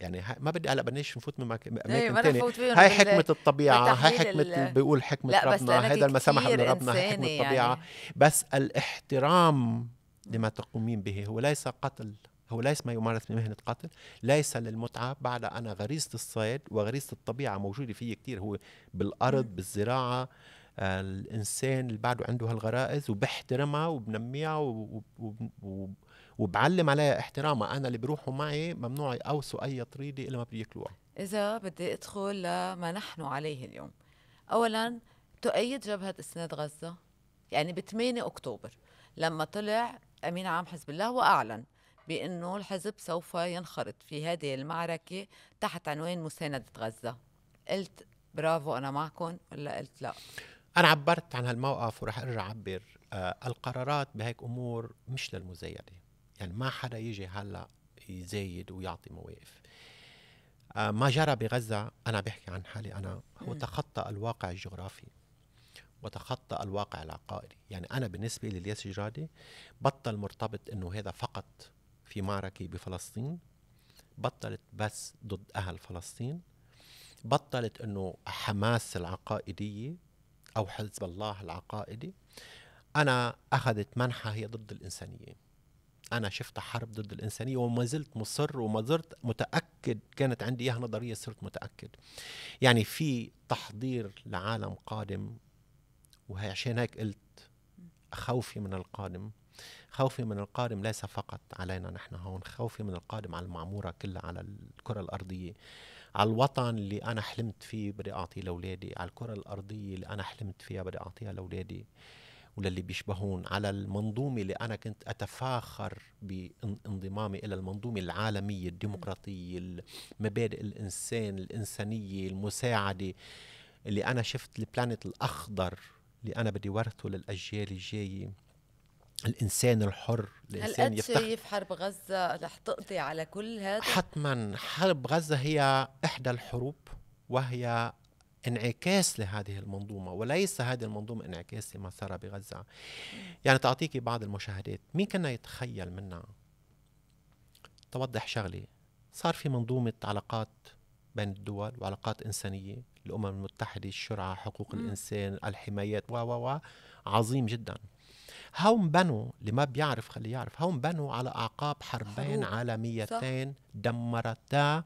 يعني ما بدي هلا بدناش نفوت من أيوة، اماكن ثانيه هاي حكمه الطبيعه هاي حكمه ال... بيقول حكمه لا ربنا هذا سمح من ربنا حكمه حكمه يعني. الطبيعه بس الاحترام لما تقومين به هو ليس قتل هو ليس ما يمارس بمهنة قتل ليس للمتعة بعد أنا غريزة الصيد وغريزة الطبيعة موجودة فيه كتير هو بالأرض بالزراعة آه، الإنسان اللي بعده عنده هالغرائز وبحترمها وبنميها وب... وب... وب... وبعلم عليها احترامها انا اللي بروحوا معي ممنوع يقوسوا اي طريده الا ما بياكلوها اذا بدي ادخل لما نحن عليه اليوم اولا تؤيد جبهه اسناد غزه يعني ب 8 اكتوبر لما طلع امين عام حزب الله واعلن بانه الحزب سوف ينخرط في هذه المعركه تحت عنوان مسانده غزه قلت برافو انا معكم ولا قلت لا انا عبرت عن هالموقف ورح ارجع اعبر آه القرارات بهيك امور مش للمزايده يعني ما حدا يجي هلا يزايد ويعطي مواقف آه، ما جرى بغزة أنا بحكي عن حالي أنا هو تخطى الواقع الجغرافي وتخطى الواقع العقائدي يعني أنا بالنسبة للياس جرادي بطل مرتبط أنه هذا فقط في معركة بفلسطين بطلت بس ضد أهل فلسطين بطلت أنه حماس العقائدية أو حزب الله العقائدي أنا أخذت منحة هي ضد الإنسانية انا شفت حرب ضد الانسانيه وما زلت مصر وما زلت متاكد كانت عندي اياها نظريه صرت متاكد يعني في تحضير لعالم قادم عشان هيك قلت خوفي من القادم خوفي من القادم ليس فقط علينا نحن هون خوفي من القادم على المعمورة كلها على الكرة الأرضية على الوطن اللي أنا حلمت فيه بدي أعطيه لأولادي على الكرة الأرضية اللي أنا حلمت فيها بدي أعطيها لأولادي وللي بيشبهون على المنظومة اللي أنا كنت أتفاخر بانضمامي إلى المنظومة العالمية الديمقراطية مبادئ الإنسان الإنسانية المساعدة اللي أنا شفت البلانت الأخضر اللي أنا بدي ورثه للأجيال الجاية الانسان الحر الانسان هل قد شايف حرب غزه رح تقضي على كل هذا حتما حرب غزه هي احدى الحروب وهي انعكاس لهذه المنظومة وليس هذه المنظومة انعكاس لما صار بغزة يعني تعطيكي بعض المشاهدات مين كان يتخيل منا توضح شغلة صار في منظومة علاقات بين الدول وعلاقات إنسانية الأمم المتحدة الشرعة حقوق م. الإنسان الحمايات و و عظيم جدا هون بنوا اللي ما بيعرف خلي يعرف هون بنوا على أعقاب حربين حروب. عالميتين دمرتا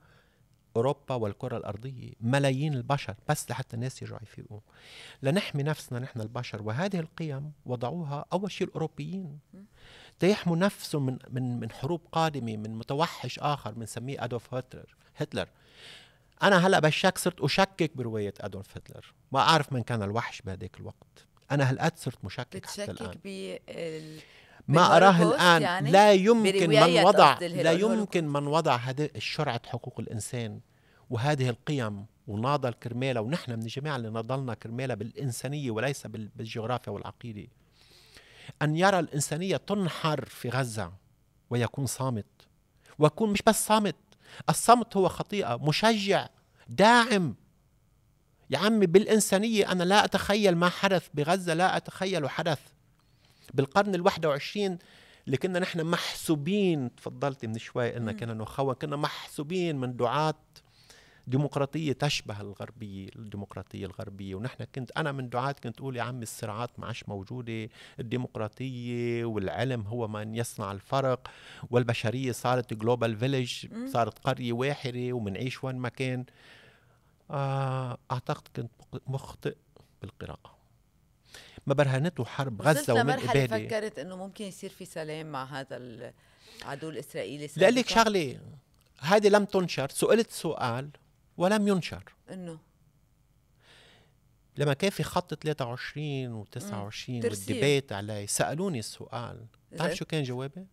أوروبا والكرة الأرضية ملايين البشر بس لحتى الناس يرجعوا يفيقوا لنحمي نفسنا نحن البشر وهذه القيم وضعوها أول شيء الأوروبيين تيحموا نفسهم من, من, من حروب قادمة من متوحش آخر بنسميه أدولف هتلر هتلر أنا هلأ بشك صرت أشكك برواية أدولف هتلر ما أعرف من كان الوحش بهذاك الوقت أنا هالقد صرت مشكك حتى الآن بتشكك ما أراه الآن يعني لا يمكن من وضع لا يمكن من وضع هذه الشرعة حقوق الإنسان وهذه القيم وناضل كرمالها ونحن من الجماعة اللي ناضلنا كرمالها بالإنسانية وليس بالجغرافيا والعقيدة أن يرى الإنسانية تنحر في غزة ويكون صامت ويكون مش بس صامت الصمت هو خطيئة مشجع داعم يا عمي بالإنسانية أنا لا أتخيل ما حدث بغزة لا أتخيل حدث بالقرن ال21 اللي كنا نحن محسوبين تفضلتي من شوي أن كنا نخوة كنا محسوبين من دعاة ديمقراطية تشبه الغربية الديمقراطية الغربية ونحن كنت أنا من دعاة كنت أقول يا عمي الصراعات ما عادش موجودة الديمقراطية والعلم هو من يصنع الفرق والبشرية صارت جلوبال فيليج صارت قرية واحدة ومنعيش وين ما كان آه أعتقد كنت مخطئ بالقراءة ما برهنته حرب غزه ومن إبادة فكرت انه ممكن يصير في سلام مع هذا العدو الاسرائيلي اقول لك شغله هذه لم تنشر سئلت سؤال ولم ينشر انه لما كان في خط 23 و29 والديبيت علي سالوني السؤال بتعرف شو كان جوابي؟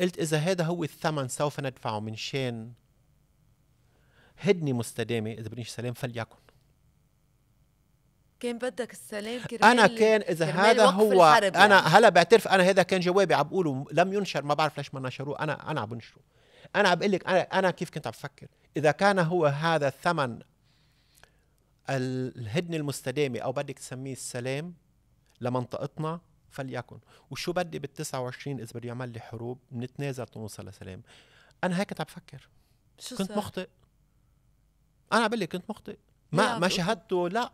قلت اذا هذا هو الثمن سوف ندفعه من شان هدنه مستدامه اذا بدنيش سلام فليكن كان بدك السلام كرمال انا كان اذا هذا هو انا يعني. هلا بعترف انا هذا كان جوابي عم بقوله لم ينشر ما بعرف ليش ما نشروه انا انا عم بنشره انا عم بقول لك انا انا كيف كنت عم بفكر اذا كان هو هذا الثمن الهدنه المستدامه او بدك تسميه السلام لمنطقتنا فليكن وشو بدي بال 29 اذا بده يعمل لي حروب بنتنازل نوصل لسلام انا هيك كنت عم بفكر كنت صار؟ مخطئ انا بقول لك كنت مخطئ ما ما شهدته لا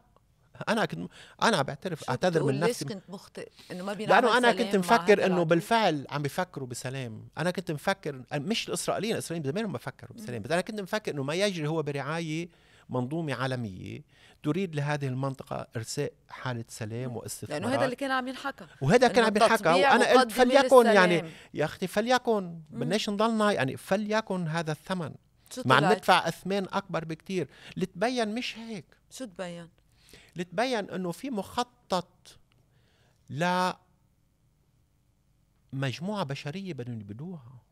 انا كنت انا بعترف اعتذر من نفسي كنت مخطئ انه ما بينعمل لانه انا كنت مفكر انه بالفعل عم بيفكروا بسلام انا كنت مفكر مش الاسرائيليين الاسرائيليين زمان ما فكروا بسلام بس انا كنت مفكر انه ما يجري هو برعايه منظومة عالمية تريد لهذه المنطقة إرساء حالة سلام واستقرار لأنه هذا اللي كان عم ينحكى وهذا كان عم ينحكى وأنا قلت فليكن يعني يا أختي فليكن بدناش نضلنا يعني فليكن هذا الثمن مع ندفع أثمان أكبر بكتير لتبين مش هيك شو تبين؟ لتبين انه في مخطط ل مجموعة بشرية بدهم يبدوها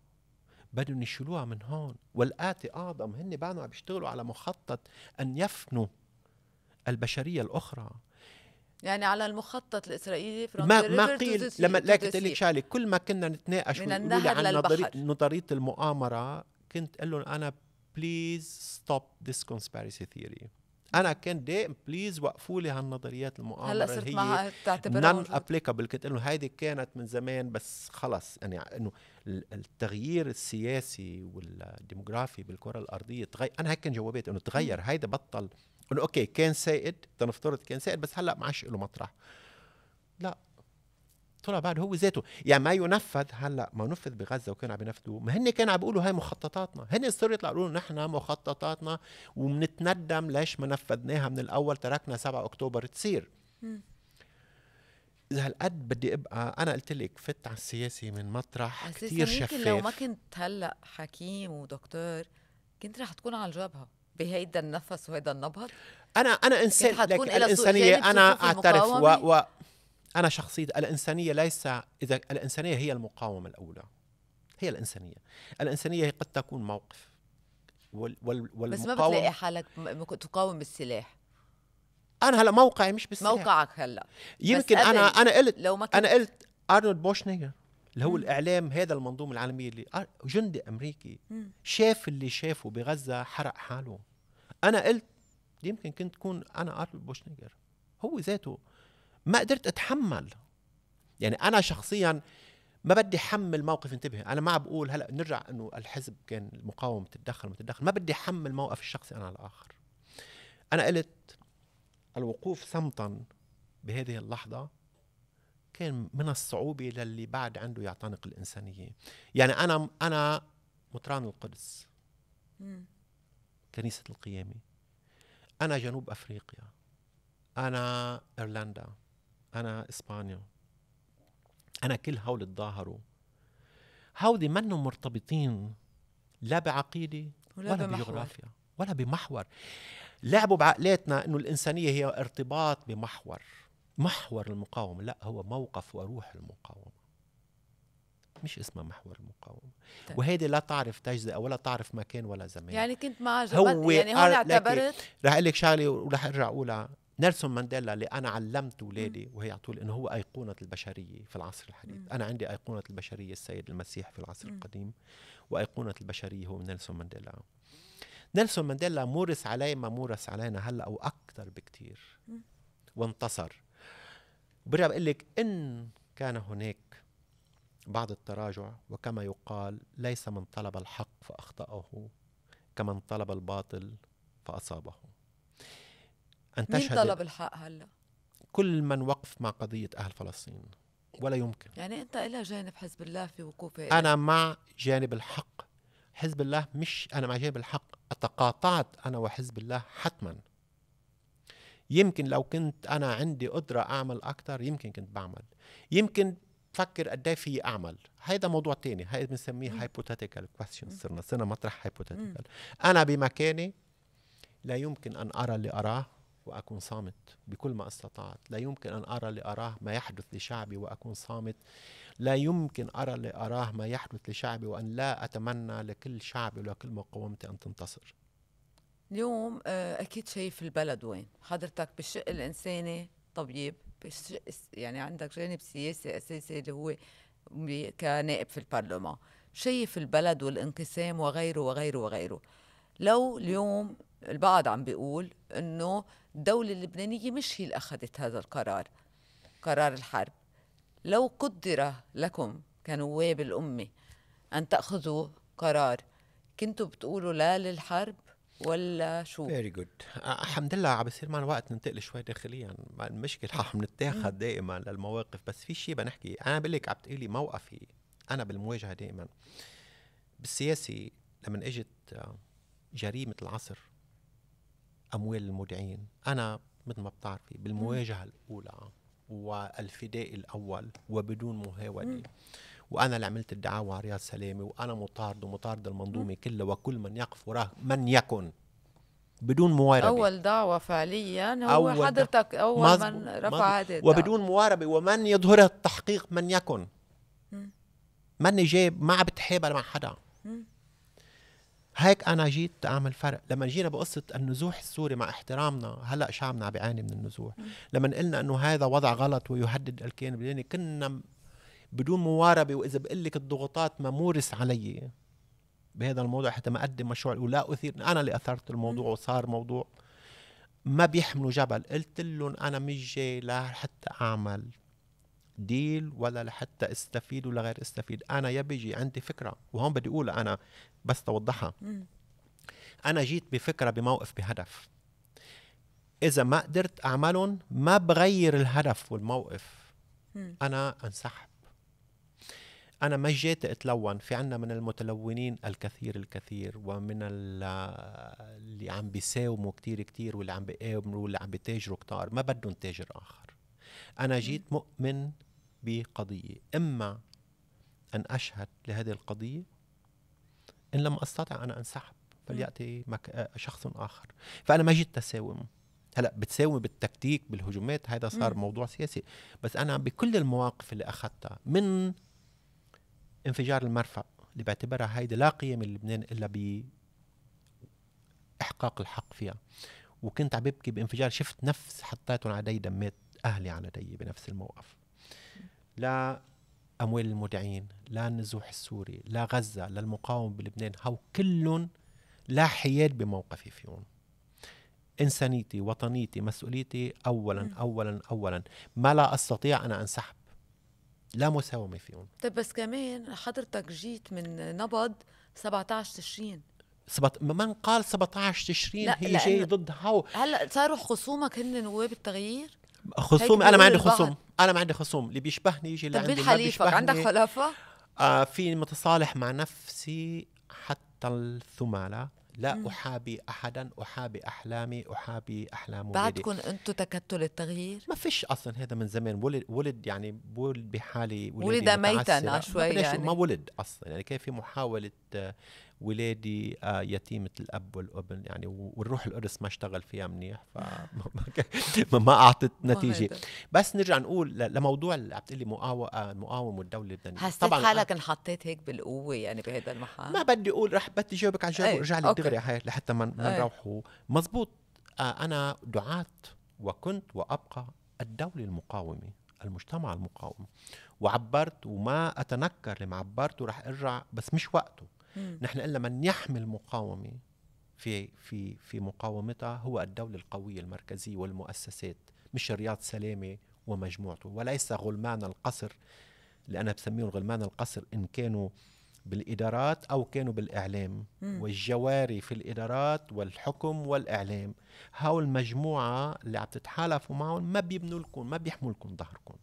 بدهم يشيلوها من هون والآتي أعظم هن بعدهم عم يشتغلوا على مخطط أن يفنوا البشرية الأخرى يعني على المخطط الاسرائيلي ما, ما قيل لما لك لك شغله كل ما كنا نتناقش من النهر عن نظريه نظريه المؤامره كنت اقول لهم انا بليز ستوب ذيس كونسبيرسي ثيوري انا كان دائم بليز وقفوا لي هالنظريات المؤامره هلا صرت معها تعتبرها نون ابليكابل كنت انه هيدي كانت من زمان بس خلص يعني انه التغيير السياسي والديموغرافي بالكره الارضيه تغير انا هيك كان جوابات انه تغير هيدا بطل انه اوكي كان سائد تنفترض كان سائد بس هلا ما عادش له مطرح لا طلع بعد هو ذاته يعني ما ينفذ هلا ما نفذ بغزه وكان عم ينفذوا ما هن كانوا عم بيقولوا هاي مخططاتنا هن صاروا يطلعوا يقولوا نحن مخططاتنا وبنتندم ليش ما نفذناها من الاول تركنا 7 اكتوبر تصير اذا هالقد بدي ابقى انا قلت لك فت على السياسه من مطرح كثير شفاف لو ما كنت هلا حكيم ودكتور كنت رح تكون على الجبهه بهيدا النفس وهيدا النبض انا انا انسان لكن الانسانيه انا اعترف و, و انا شخصية الانسانيه ليس اذا الانسانيه هي المقاومه الاولى هي الانسانيه الانسانيه قد تكون موقف وال وال والمقاومة بس ما بتلاقي حالك تقاوم بالسلاح انا هلا موقعي مش بالسلاح موقعك هلا يمكن انا انا قلت لو ما انا قلت ارنولد بوشنيجر اللي هو الاعلام هذا المنظومه العالميه اللي جندي امريكي شاف اللي شافه بغزه حرق حاله انا قلت يمكن كنت تكون انا ارنولد بوشنيجر هو ذاته ما قدرت اتحمل يعني انا شخصيا ما بدي حمل موقف انتبه انا ما بقول هلا نرجع انه الحزب كان المقاومه تتدخل بتتدخل ما بدي حمل موقف الشخصي انا على الاخر انا قلت الوقوف صمتا بهذه اللحظه كان من الصعوبه للي بعد عنده يعتنق الانسانيه يعني انا انا مطران القدس كنيسه القيامه انا جنوب افريقيا انا ايرلندا انا اسبانيا انا كل هول تظاهروا هودي منهم مرتبطين لا بعقيده ولا, ولا بجغرافيا ولا بمحور لعبوا بعقلاتنا انه الانسانيه هي ارتباط بمحور محور المقاومه لا هو موقف وروح المقاومه مش اسمها محور المقاومه طيب. وهيدي لا تعرف تجزئه ولا تعرف مكان ولا زمان يعني كنت مع جبل يعني هون اعتبرت رح اقول لك شغله ورح ارجع اقولها نيلسون مانديلا اللي انا علمت اولادي وهي على طول انه هو ايقونه البشريه في العصر الحديث، انا عندي ايقونه البشريه السيد المسيح في العصر القديم وايقونه البشريه هو نيلسون مانديلا. نيلسون مانديلا مورس علي ما مورس علينا هلا واكثر بكثير وانتصر. برجع بقول لك ان كان هناك بعض التراجع وكما يقال ليس من طلب الحق فاخطاه كمن طلب الباطل فاصابه. أن تشهد مين طلب الحق هلأ؟ كل من وقف مع قضية أهل فلسطين ولا يمكن يعني أنت إلى جانب حزب الله في وقوفه أنا مع جانب الحق حزب الله مش أنا مع جانب الحق أتقاطعت أنا وحزب الله حتما يمكن لو كنت أنا عندي قدرة أعمل أكثر يمكن كنت بعمل يمكن فكر قد إيه في أعمل هيدا موضوع تاني هاي بنسميه هايبوثيتيكال كويستشن صرنا صرنا مطرح هايبوثيتيكال أنا بمكاني لا يمكن أن أرى اللي أراه وأكون صامت بكل ما استطعت لا يمكن أن أرى لأراه ما يحدث لشعبي وأكون صامت لا يمكن أرى لأراه ما يحدث لشعبي وأن لا أتمنى لكل شعبي ولكل مقاومتي أن تنتصر اليوم آه، أكيد شايف البلد وين حضرتك بالشق الإنساني طبيب يعني عندك جانب سياسي أساسي اللي هو كنائب في البرلمان شايف البلد والانقسام وغيره وغيره وغيره لو اليوم البعض عم بيقول انه الدولة اللبنانية مش هي اللي أخذت هذا القرار قرار الحرب لو قدر لكم كنواب الأمة أن تأخذوا قرار كنتوا بتقولوا لا للحرب ولا شو؟ فيري جود الحمد لله عم بصير معنا وقت ننتقل شوي داخليا المشكله عم نتاخد دائما للمواقف بس في شيء بنحكي انا بقول لك عم تقولي موقفي انا بالمواجهه دائما بالسياسي لما اجت جريمه العصر اموال المودعين انا مثل ما بتعرفي بالمواجهه الاولى والفداء الاول وبدون مهاوده وانا اللي عملت الدعاوى على رياض سلامه وانا مطارد ومطارد المنظومه كلها وكل من يقف وراه من يكن بدون مواربه اول دعوة فعليا هو أول حضرتك اول من رفع هذه وبدون مواربه ومن يظهر التحقيق من يكن من جاب ما عم بتحابل مع حدا هيك انا جيت اعمل فرق لما جينا بقصه النزوح السوري مع احترامنا هلا شعبنا عم بيعاني من النزوح لما قلنا انه هذا وضع غلط ويهدد الكيان اللبناني كنا بدون مواربه واذا بقول لك الضغوطات ما مورس علي بهذا الموضوع حتى ما اقدم مشروع ولا اثير انا اللي اثرت الموضوع وصار موضوع ما بيحملوا جبل قلت لهم انا مش جاي لا حتى اعمل ديل ولا لحتى استفيد ولا غير استفيد انا يا بيجي عندي فكره وهون بدي اقول انا بس توضحها انا جيت بفكره بموقف بهدف اذا ما قدرت اعملهم ما بغير الهدف والموقف انا انسحب انا ما جيت اتلون في عنا من المتلونين الكثير الكثير ومن اللي عم بيساوموا كثير كثير واللي عم بيقاوموا واللي عم بيتاجروا كتار ما بدهم تاجر اخر انا جيت مؤمن بقضية إما أن أشهد لهذه القضية إن لم أستطع أنا أنسحب فليأتي مك... آه، شخص آخر فأنا ما جيت تساوم هلا بتساوم بالتكتيك بالهجومات هذا صار م. موضوع سياسي بس انا بكل المواقف اللي اخذتها من انفجار المرفأ اللي بعتبرها هيدي لا قيم لبنان الا ب احقاق الحق فيها وكنت عم ببكي بانفجار شفت نفس حطيتهم علي دمات اهلي على دي بنفس الموقف لا اموال المدعين لا النزوح السوري لا غزه لا المقاومه بلبنان هو كلهم لا حياد بموقفي فيهم انسانيتي وطنيتي مسؤوليتي اولا اولا اولا ما لا استطيع انا انسحب لا مساومه فيهم طيب بس كمان حضرتك جيت من نبض 17 تشرين سبط... من قال 17 تشرين لا هي جاي ضد هو هلا صاروا خصومك هن نواب التغيير؟ خصوم انا ما عندي خصوم انا ما عندي خصوم اللي بيشبهني يجي اللي طب حليفك عندك خلافه؟ آه في متصالح مع نفسي حتى الثمالة لا مم. أحابي أحدا أحابي أحلامي أحابي أحلام ولدي بعدكم أنتم تكتل التغيير؟ ما فيش أصلا هذا من زمان ولد ولد يعني ولد بحالي ولد ميتا شوي يعني ما ولد أصلا يعني كان في محاولة ولادي آه، يتيمة الأب والأبن يعني والروح القدس ما اشتغل فيها منيح فما أعطت نتيجة بس نرجع نقول لموضوع اللي عم تقلي المقاومة آه، والدولة اللبنانية حسيت طبعا حالك انحطيت هيك بالقوة يعني بهذا المحل ما بدي أقول رح بدي جاوبك على الجواب إيه، وارجع لي دغري لحتى ما إيه. نروحوا مزبوط آه، أنا دعات وكنت وأبقى الدولة المقاومة المجتمع المقاوم وعبرت وما أتنكر لما عبرت ورح أرجع بس مش وقته نحن قلنا من يحمي المقاومه في في في مقاومتها هو الدوله القويه المركزيه والمؤسسات مش رياض سلامه ومجموعته وليس غلمان القصر اللي انا بسميهم غلمان القصر ان كانوا بالادارات او كانوا بالاعلام مم. والجواري في الادارات والحكم والاعلام هاو المجموعه اللي عم تتحالفوا معهم ما بيبنوا لكم ما بيحموا لكم ظهركم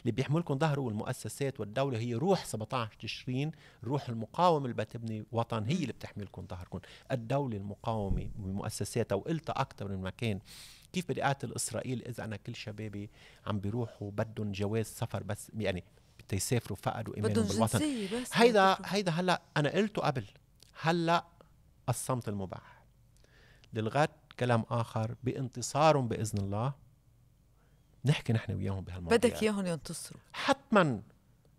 اللي بيحملكم ظهره والمؤسسات والدوله هي روح 17 تشرين روح المقاومه اللي بتبني وطن هي اللي بتحملكم لكم ظهركم الدوله المقاومه بمؤسساتها وقلتها اكثر من مكان كيف بدي قاتل اسرائيل اذا انا كل شبابي عم بيروحوا بدهم جواز سفر بس يعني تيسافروا فقدوا ايمانهم بالوطن بس هيدا هيدا هلا انا قلته قبل هلا الصمت المباح للغد كلام اخر بانتصارهم باذن الله نحكي نحن وياهم بهالموضوع بدك اياهم ينتصروا حتما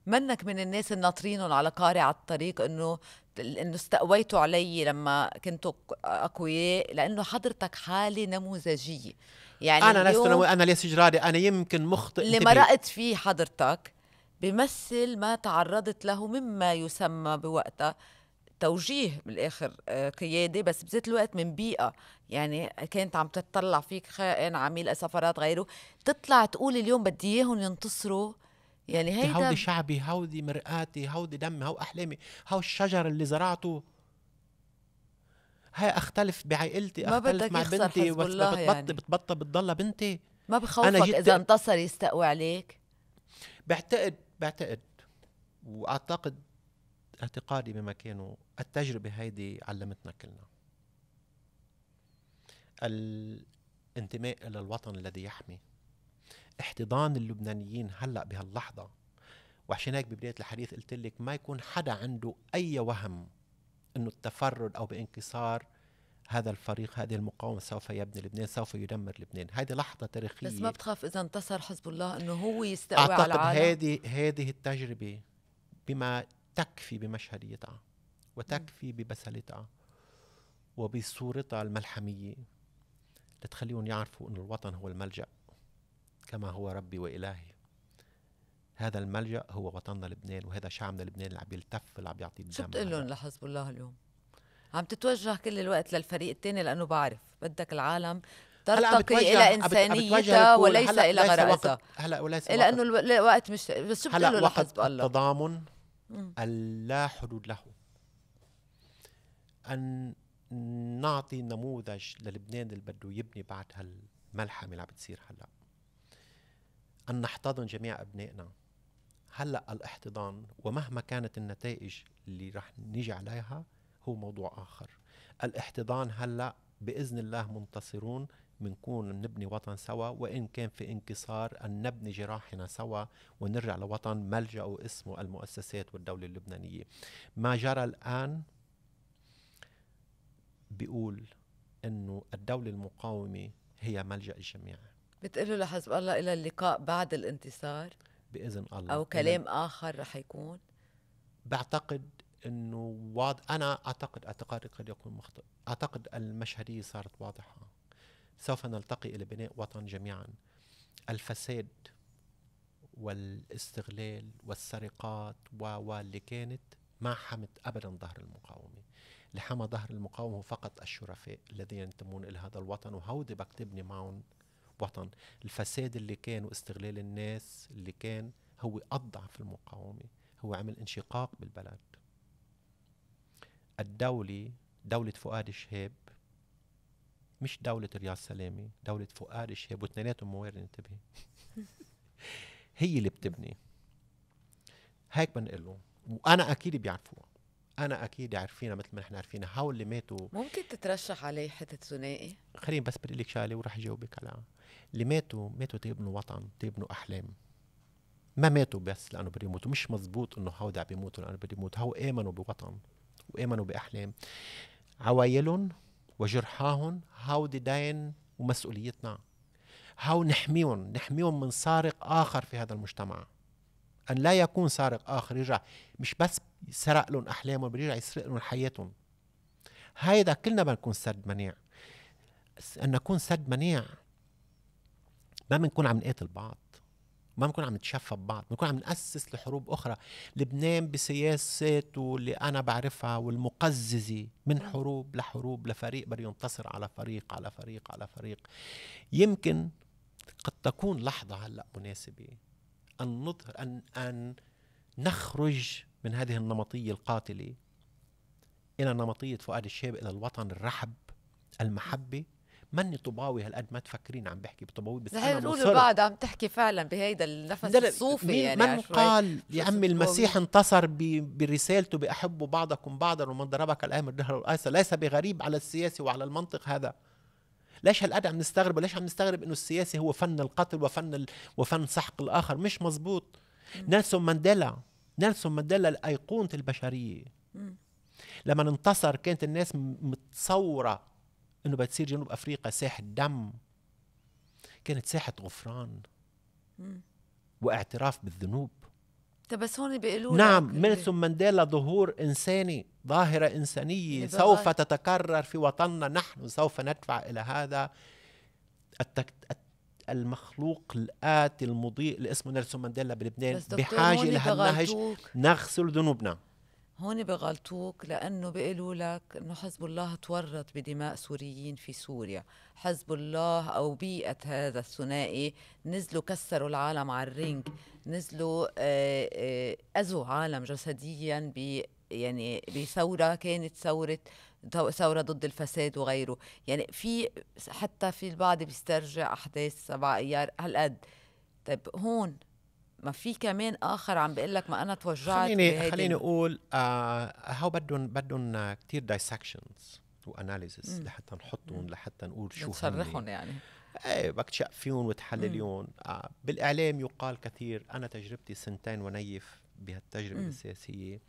منك من الناس الناطرينهم على قارع الطريق انه انه استقويتوا علي لما كنتوا اقوياء لانه حضرتك حاله نموذجيه يعني انا لست نمو... انا ليس جرادي انا يمكن مخطئ اللي مرقت فيه حضرتك بمثل ما تعرضت له مما يسمى بوقتها توجيه بالاخر آه، قياده بس بذات الوقت من بيئه يعني كانت عم تطلع فيك خائن عميل سفرات غيره تطلع تقول اليوم بدي اياهم ينتصروا يعني هيدا هودي شعبي هودي مرآتي هودي دمي هو أحلامي هو الشجر اللي زرعته هاي اختلف بعائلتي اختلف مع بنتي بتبطل يعني. بتبطل بتضلها بنتي ما بخوفك أنا اذا انتصر يستقوى عليك بعتقد بعتقد واعتقد اعتقادي بمكانه التجربه هيدي علمتنا كلنا الانتماء إلى الوطن الذي يحمي احتضان اللبنانيين هلأ بهاللحظة وعشان هيك ببداية الحديث قلت لك ما يكون حدا عنده أي وهم أنه التفرد أو بانكسار هذا الفريق هذه المقاومة سوف يبني لبنان سوف يدمر لبنان هذه لحظة تاريخية بس ما بتخاف إذا انتصر حزب الله أنه هو يستقوي على العالم أعتقد هذه هذه التجربة بما تكفي بمشهديتها وتكفي ببسالتها وبصورتها الملحمية لتخليهم يعرفوا أن الوطن هو الملجأ كما هو ربي وإلهي هذا الملجأ هو وطننا لبنان وهذا شعبنا لبنان اللي عم يلتف اللي عم يعطي الدم شو بتقول لهم لحزب الله اليوم؟ عم تتوجه كل الوقت للفريق الثاني لأنه بعرف بدك العالم ترتقي الى انسانيتها وليس الى غرائزها هلا وليس الى انه الوقت مش بس شو بتقول لهم لحزب الله التضامن اللا حدود له ان نعطي نموذج للبنان اللي بده يبني بعد هالملحمه اللي عم بتصير هلا ان نحتضن جميع ابنائنا هلا الاحتضان ومهما كانت النتائج اللي رح نيجي عليها هو موضوع اخر الاحتضان هلا باذن الله منتصرون بنكون نبني وطن سوا وان كان في انكسار ان نبني جراحنا سوا ونرجع لوطن ملجا اسمه المؤسسات والدوله اللبنانيه ما جرى الان بيقول انه الدوله المقاومه هي ملجا الجميع بتقولوا لحزب الله الى اللقاء بعد الانتصار باذن الله او كلام اخر رح يكون بعتقد انه واضح انا اعتقد اعتقادي قد يكون مخطئ اعتقد المشهديه صارت واضحه سوف نلتقي الى بناء وطن جميعا الفساد والاستغلال والسرقات و... واللي كانت ما حمت ابدا ظهر المقاومه لحمى ظهر المقاومة فقط الشرفاء الذين ينتمون إلى هذا الوطن وهودي بدك تبني معهم وطن الفساد اللي كان واستغلال الناس اللي كان هو أضعف المقاومة هو عمل انشقاق بالبلد الدولة دولة فؤاد شهاب مش دولة رياض سلامة دولة فؤاد شهاب واثنيناتهم موارد انتبه هي اللي بتبني هيك بنقله وانا اكيد بيعرفوها انا اكيد عارفينها مثل ما نحن عارفينها هاو اللي ماتوا ممكن تترشح علي حتة ثنائي خليني بس بقول لك شغله وراح جاوبك على اللي ماتوا ماتوا تيبنوا وطن تيبنوا احلام ما ماتوا بس لانه بده يموتوا مش مزبوط انه هودا بيموتوا لانه بده يموتوا هو امنوا بوطن وامنوا باحلام عوايلهم وجرحاهم هودي داين ومسؤوليتنا هاو نحميهم نحميهم من سارق آخر في هذا المجتمع أن لا يكون سارق آخر يرجع مش بس سرق لهم احلامهم بده يرجع يسرق لهم حياتهم هيدا كلنا بدنا نكون سد منيع ان نكون سد منيع ما بنكون عم نقاتل بعض ما بنكون عم نتشفى ببعض بنكون عم نأسس لحروب أخرى لبنان بسياساته اللي أنا بعرفها والمقززة من حروب لحروب لفريق بده ينتصر على فريق على فريق على فريق يمكن قد تكون لحظة هلأ مناسبة أن نظهر أن أن نخرج من هذه النمطية القاتلة إلى نمطية فؤاد الشيب إلى الوطن الرحب المحبة مني طباوي هالقد ما تفكرين عم بحكي بطباوي بس انا نقول بعد عم تحكي فعلا بهيدا النفس الصوفي يعني من يعني قال يا عمي المسيح انتصر برسالته باحبوا بعضكم بعضا ومن ضربك الامر دهر والايسر ليس بغريب على السياسي وعلى المنطق هذا ليش هالقد عم نستغرب وليش عم نستغرب انه السياسي هو فن القتل وفن ال... وفن سحق الاخر مش مزبوط نيلسون مانديلا نيلسون مانديلا الأيقونة البشرية لما انتصر كانت الناس متصورة أنه بتصير جنوب أفريقيا ساحة دم كانت ساحة غفران واعتراف بالذنوب طب بس هون بيقولوا نعم نيلسون مانديلا ظهور انساني ظاهره انسانيه سوف تتكرر في وطننا نحن سوف ندفع الى هذا التك... المخلوق الآتي المضيء اللي اسمه نيلسون مانديلا بلبنان بحاجة لهالنهج نغسل ذنوبنا هون بغلطوك لأنه بيقولوا لك أنه حزب الله تورط بدماء سوريين في سوريا حزب الله أو بيئة هذا الثنائي نزلوا كسروا العالم على الرينج نزلوا آه، آه، أذوا عالم جسديا يعني بثورة كانت ثورة ثورة ضد الفساد وغيره يعني في حتى في البعض بيسترجع أحداث سبعة أيار هالقد طيب هون ما في كمان اخر عم بيقول لك ما انا توجعت خليني خليني اقول آه هو بدهم بدهم كثير دايسكشنز واناليزز لحتى نحطهم لحتى نقول شو نصرحهم يعني ايه بدك تشقفيهم وتحلليهم آه بالاعلام يقال كثير انا تجربتي سنتين ونيف بهالتجربه السياسيه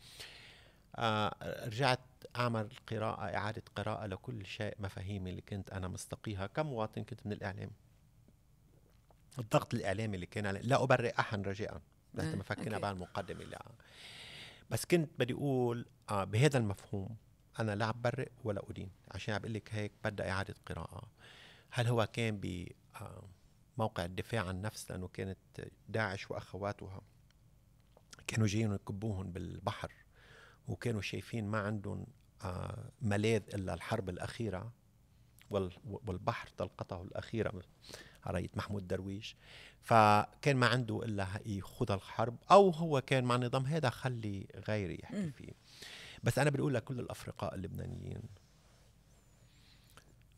آه رجعت أعمل قراءة إعادة قراءة لكل شيء مفاهيمي اللي كنت أنا مستقيها كمواطن كنت من الإعلام الضغط الإعلامي اللي كان علي لا أبرئ أحد رجاء آه، لحتى ما فكرنا بقى المقدمة اللي بس كنت بدي أقول آه بهذا المفهوم أنا لا ابرئ ولا أدين عشان عم بقول لك هيك بدا إعادة قراءة هل هو كان ب آه موقع الدفاع عن النفس لأنه كانت داعش وأخواتها كانوا جايين يكبوهم بالبحر وكانوا شايفين ما عندهم آه، ملاذ الا الحرب الاخيره والبحر تلقطه الاخيره على محمود درويش فكان ما عنده الا يخوض الحرب او هو كان مع النظام هذا خلي غيري يحكي فيه بس انا بدي اقول لكل الافرقاء اللبنانيين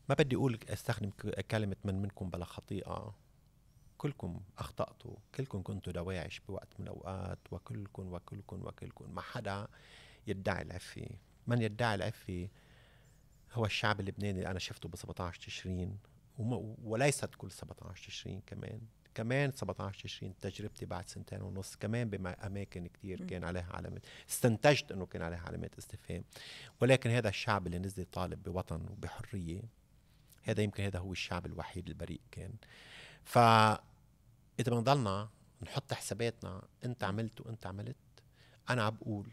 ما بدي اقول استخدم كلمه من منكم بلا خطيئه كلكم اخطاتوا كلكم كنتوا دواعش بوقت من الاوقات وكلكم وكلكم وكلكم ما حدا يدعي العفه من يدعي العفه هو الشعب اللبناني اللي انا شفته ب 17 تشرين وليست كل 17 تشرين كمان كمان 17 تشرين تجربتي بعد سنتين ونص كمان بأماكن كتير كان عليها علامات استنتجت أنه كان عليها علامات استفهام ولكن هذا الشعب اللي نزل طالب بوطن وبحرية هذا يمكن هذا هو الشعب الوحيد البريء كان ف إذا بنضلنا نحط حساباتنا أنت عملت وأنت عملت أنا عم بقول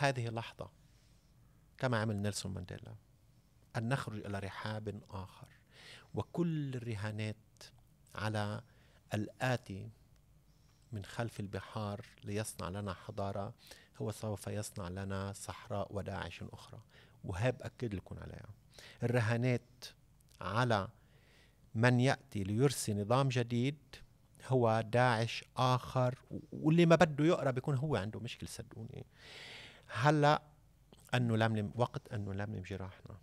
هذه اللحظة كما عمل نيلسون مانديلا أن نخرج إلى رحاب آخر وكل الرهانات على الآتي من خلف البحار ليصنع لنا حضارة هو سوف يصنع لنا صحراء وداعش أخرى وهاب أكد لكم عليها الرهانات على من يأتي ليرسي نظام جديد هو داعش آخر واللي ما بده يقرأ بيكون هو عنده مشكلة صدقوني هلا أن نلملم وقت أن نلملم جراحنا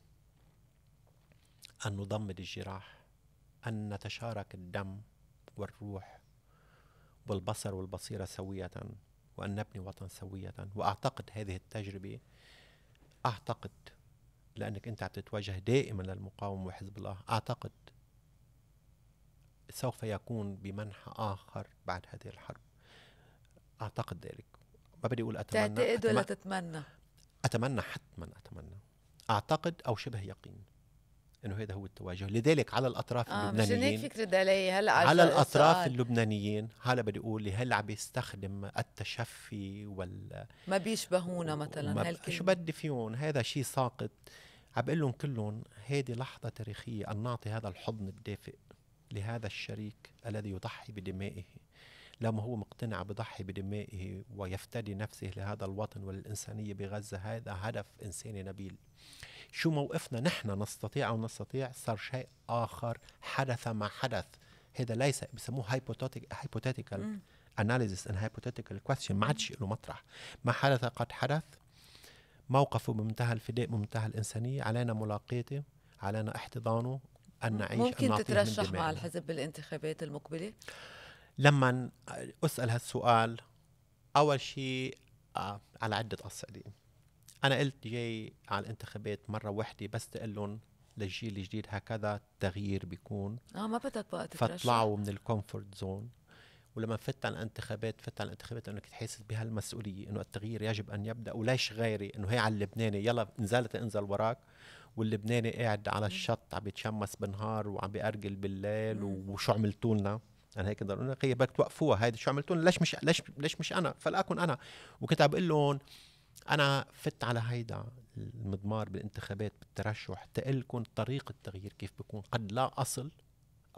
أن نضمد الجراح أن نتشارك الدم والروح والبصر والبصيرة سوية وأن نبني وطن سوية وأعتقد هذه التجربة أعتقد لأنك أنت عم تتوجه دائما للمقاومة وحزب الله أعتقد سوف يكون بمنحى آخر بعد هذه الحرب أعتقد ذلك ما بدي اقول اتمنى تعتقد ولا تتمنى؟ اتمنى حتما اتمنى اعتقد او شبه يقين انه هذا هو التوجه لذلك على الاطراف آه اللبنانيين هيك فكره دلي هلا على الاطراف السؤال. اللبنانيين هلا بدي اقول هل عم بيستخدم التشفي وال ما بيشبهونا مثلا ما شو بدي فيهم هذا شيء ساقط عم بقول لهم كلهم هذه لحظه تاريخيه ان نعطي هذا الحضن الدافئ لهذا الشريك الذي يضحي بدمائه لا ما هو مقتنع بضحي بدمائه ويفتدي نفسه لهذا الوطن وللإنسانية بغزة هذا هدف إنساني نبيل شو موقفنا نحن نستطيع أو نستطيع صار شيء آخر حدث ما حدث هذا ليس بسموه هايبوتيتيكال اناليزيس ان هايبوتيتيكال كويستشن ما عادش له مطرح ما حدث قد حدث موقفه بمنتهى الفداء بمنتهى الانسانيه علينا ملاقيته علينا احتضانه ان نعيش ممكن تترشح مع الحزب بالانتخابات المقبله لما اسال هالسؤال اول شيء آه على عده اصعده انا قلت جاي على الانتخابات مره وحده بس تقلن للجيل الجديد هكذا التغيير بيكون اه ما بدك بقى تترشح فطلعوا من الكومفورت زون ولما فت على الانتخابات فت على الانتخابات انك كنت حاسس بهالمسؤوليه انه التغيير يجب ان يبدا وليش غيري انه هي على اللبناني يلا نزلت انزل وراك واللبناني قاعد على الشط عم يتشمس بالنهار وعم بيأرجل بالليل وشو عملتوا لنا انا يعني هيك ضروري هي بدك توقفوها هيدي شو عملتون ليش مش ليش ليش مش انا فلاكن انا وكنت عم بقول لهم انا فت على هيدا المضمار بالانتخابات بالترشح تقلكم طريق التغيير كيف بكون قد لا اصل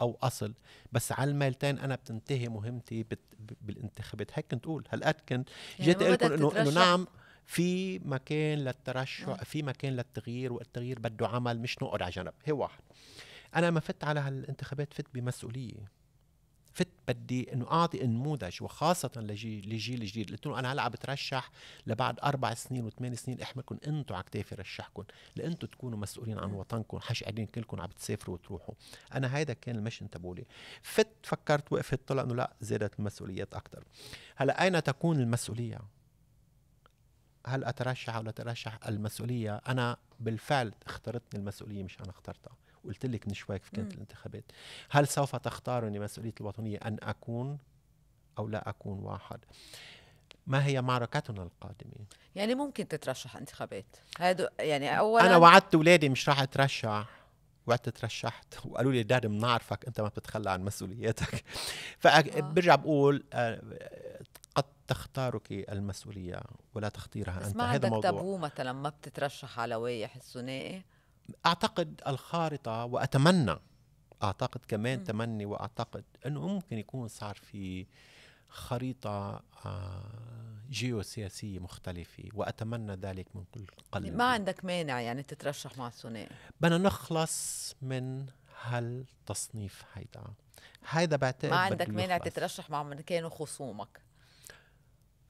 او اصل بس على الميلتين انا بتنتهي مهمتي بت بالانتخابات هيك كنت اقول هالقد كنت يعني جيت لكم انه انه نعم في مكان للترشح نعم. في مكان للتغيير والتغيير بده عمل مش نقعد على جنب هي واحد انا ما فت على هالانتخابات فت بمسؤوليه فت بدي انه اعطي انموذج وخاصه لجيل الجديد قلت لهم انا هلا عم بترشح لبعد اربع سنين وثمان سنين احملكم انتم على كتافي رشحكم لانتم تكونوا مسؤولين عن وطنكم حش قاعدين كلكم عم بتسافروا وتروحوا انا هيدا كان المشن تبولي فت فكرت وقفت طلع انه لا زادت المسؤوليات اكثر هلا اين تكون المسؤوليه هل اترشح او لا اترشح المسؤوليه انا بالفعل اخترتني المسؤوليه مش انا اخترتها قلت لك من شوي كيف كانت الانتخابات هل سوف تختارني مسؤوليه الوطنيه ان اكون او لا اكون واحد ما هي معركتنا القادمه يعني ممكن تترشح انتخابات هذا يعني اولا انا وعدت اولادي مش راح اترشح وقت ترشحت وقالوا لي دادي بنعرفك انت ما بتتخلى عن مسؤولياتك فبرجع آه. بقول آه، قد تختارك المسؤوليه ولا تختيرها انت ما هذا موضوع بس ما عندك تابو مثلا ما بتترشح على لوائح الثنائي اعتقد الخارطه واتمنى اعتقد كمان م. تمني واعتقد انه ممكن يكون صار في خريطه آه، جيوسياسيه مختلفه واتمنى ذلك من كل قلبي ما عندك مانع يعني تترشح مع الثنائي بدنا نخلص من هالتصنيف هيدا هيدا بعتقد ما عندك مانع تترشح مع من كانوا خصومك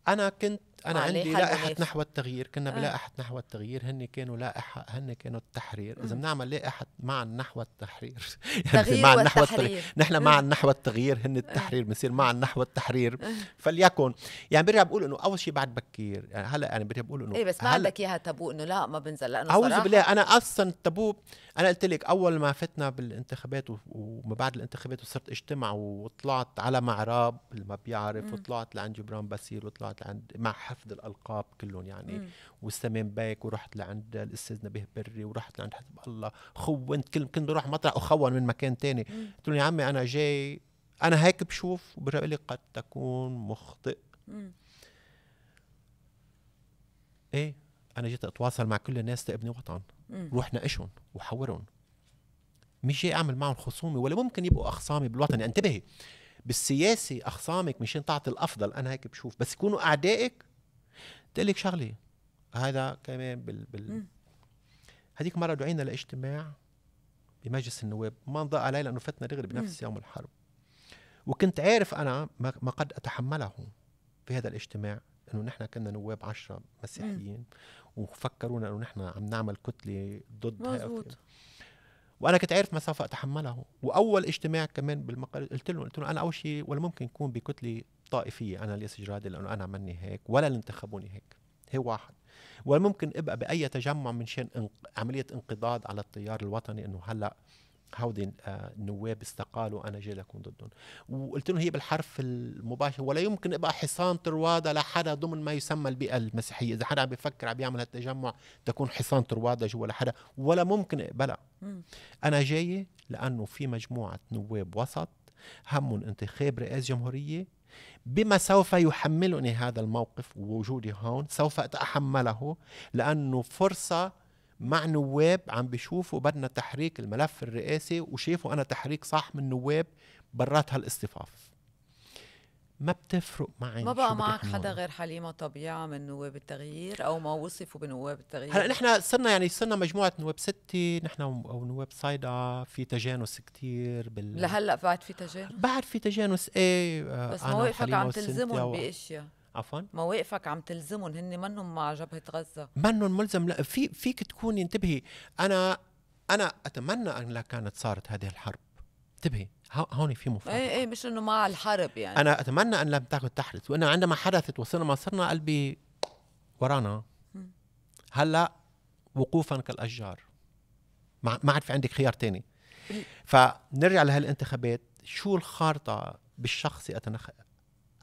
انا كنت انا عندي لائحه نحو التغيير كنا آه. بلائحه نحو التغيير هن كانوا لائحه هن كانوا التحرير اذا بنعمل لائحه مع نحو التحرير يعني مع نحو التغيير نحن مع نحو التغيير هن آه. التحرير بنصير مع نحو التحرير آه. فليكن يعني برجع بقول انه اول شيء بعد بكير يعني هلا يعني برجع بقول انه ايه بس ما عندك اياها تابو انه لا ما بنزل لانه اعوذ بالله انا اصلا التابو انا قلت لك اول ما فتنا بالانتخابات وما بعد الانتخابات وصرت اجتمع وطلعت على معراب اللي ما بيعرف وطلعت لعند جبران باسيل وطلعت لعند مع حفظ الالقاب كلهم يعني مم. والسمان ورحت لعند الاستاذ نبيه بري ورحت لعند حزب الله خونت كل كنت بروح مطرح اخون من مكان تاني قلت له يا عمي انا جاي انا هيك بشوف وبرجع لي قد تكون مخطئ مم. ايه انا جيت اتواصل مع كل الناس تبني وطن روح ناقشهم وحورهم مش جاي اعمل معهم خصومه ولا ممكن يبقوا اخصامي بالوطن يعني انتبهي بالسياسي اخصامك مشان تعطي الافضل انا هيك بشوف بس يكونوا اعدائك بدي لك شغله هذا كمان بال, بال... هذيك مره دعينا لاجتماع بمجلس النواب ما انضاء علي لانه فتنا دغري بنفس يوم الحرب وكنت عارف انا ما قد اتحمله في هذا الاجتماع انه نحن كنا نواب عشرة مسيحيين وفكرونا انه نحن عم نعمل كتله ضد مزبوط. وانا كنت عارف ما سوف اتحمله واول اجتماع كمان بالمقال قلت لهم قلت لهم انا اول شيء ولا ممكن يكون بكتله طائفيه انا ليس جرادي لانه انا مني هيك ولا اللي انتخبوني هيك هي واحد وممكن ابقى باي تجمع من شان انق... عمليه انقضاض على التيار الوطني انه هلا هودي آه، النواب استقالوا انا جاي لكون ضدهم وقلت لهم هي بالحرف المباشر ولا يمكن ابقى حصان طروادة لحدا ضمن ما يسمى البيئه المسيحيه اذا حدا عم بيفكر عم بيعمل هالتجمع تكون حصان طروادة جوا لحدا ولا ممكن اقبلها انا جاي لانه في مجموعه نواب وسط همهم انتخاب رئاسة جمهوريه بما سوف يحملني هذا الموقف ووجودي هون سوف أتحمله لأنه فرصة مع نواب عم بيشوفوا بدنا تحريك الملف الرئاسي وشافوا أنا تحريك صح من نواب برات هالاصطفاف ما بتفرق معي ما بقى معك حدا غير حليمه طبيعه من نواب التغيير او ما وصفوا بنواب التغيير هلا نحن صرنا يعني صرنا مجموعه نواب ستة نحن او نواب صيدا في تجانس كتير بال لهلا بعد في تجانس بعد في تجانس ايه آه، بس مواقفك عم تلزمهم باشياء عفوا مواقفك عم تلزمهم هن منهم مع جبهه غزه منهم ملزم لا في فيك تكون انتبهي انا انا اتمنى ان لا كانت صارت هذه الحرب انتبهي هون في مفارقه ايه ايه مش انه مع الحرب يعني انا اتمنى ان لم تكن تحدث وانا عندما حدثت وصلنا ما صرنا قلبي ورانا هلا وقوفا كالاشجار ما عاد في عندك خيار تاني فنرجع لهالانتخابات شو الخارطه بالشخصي أتنخ...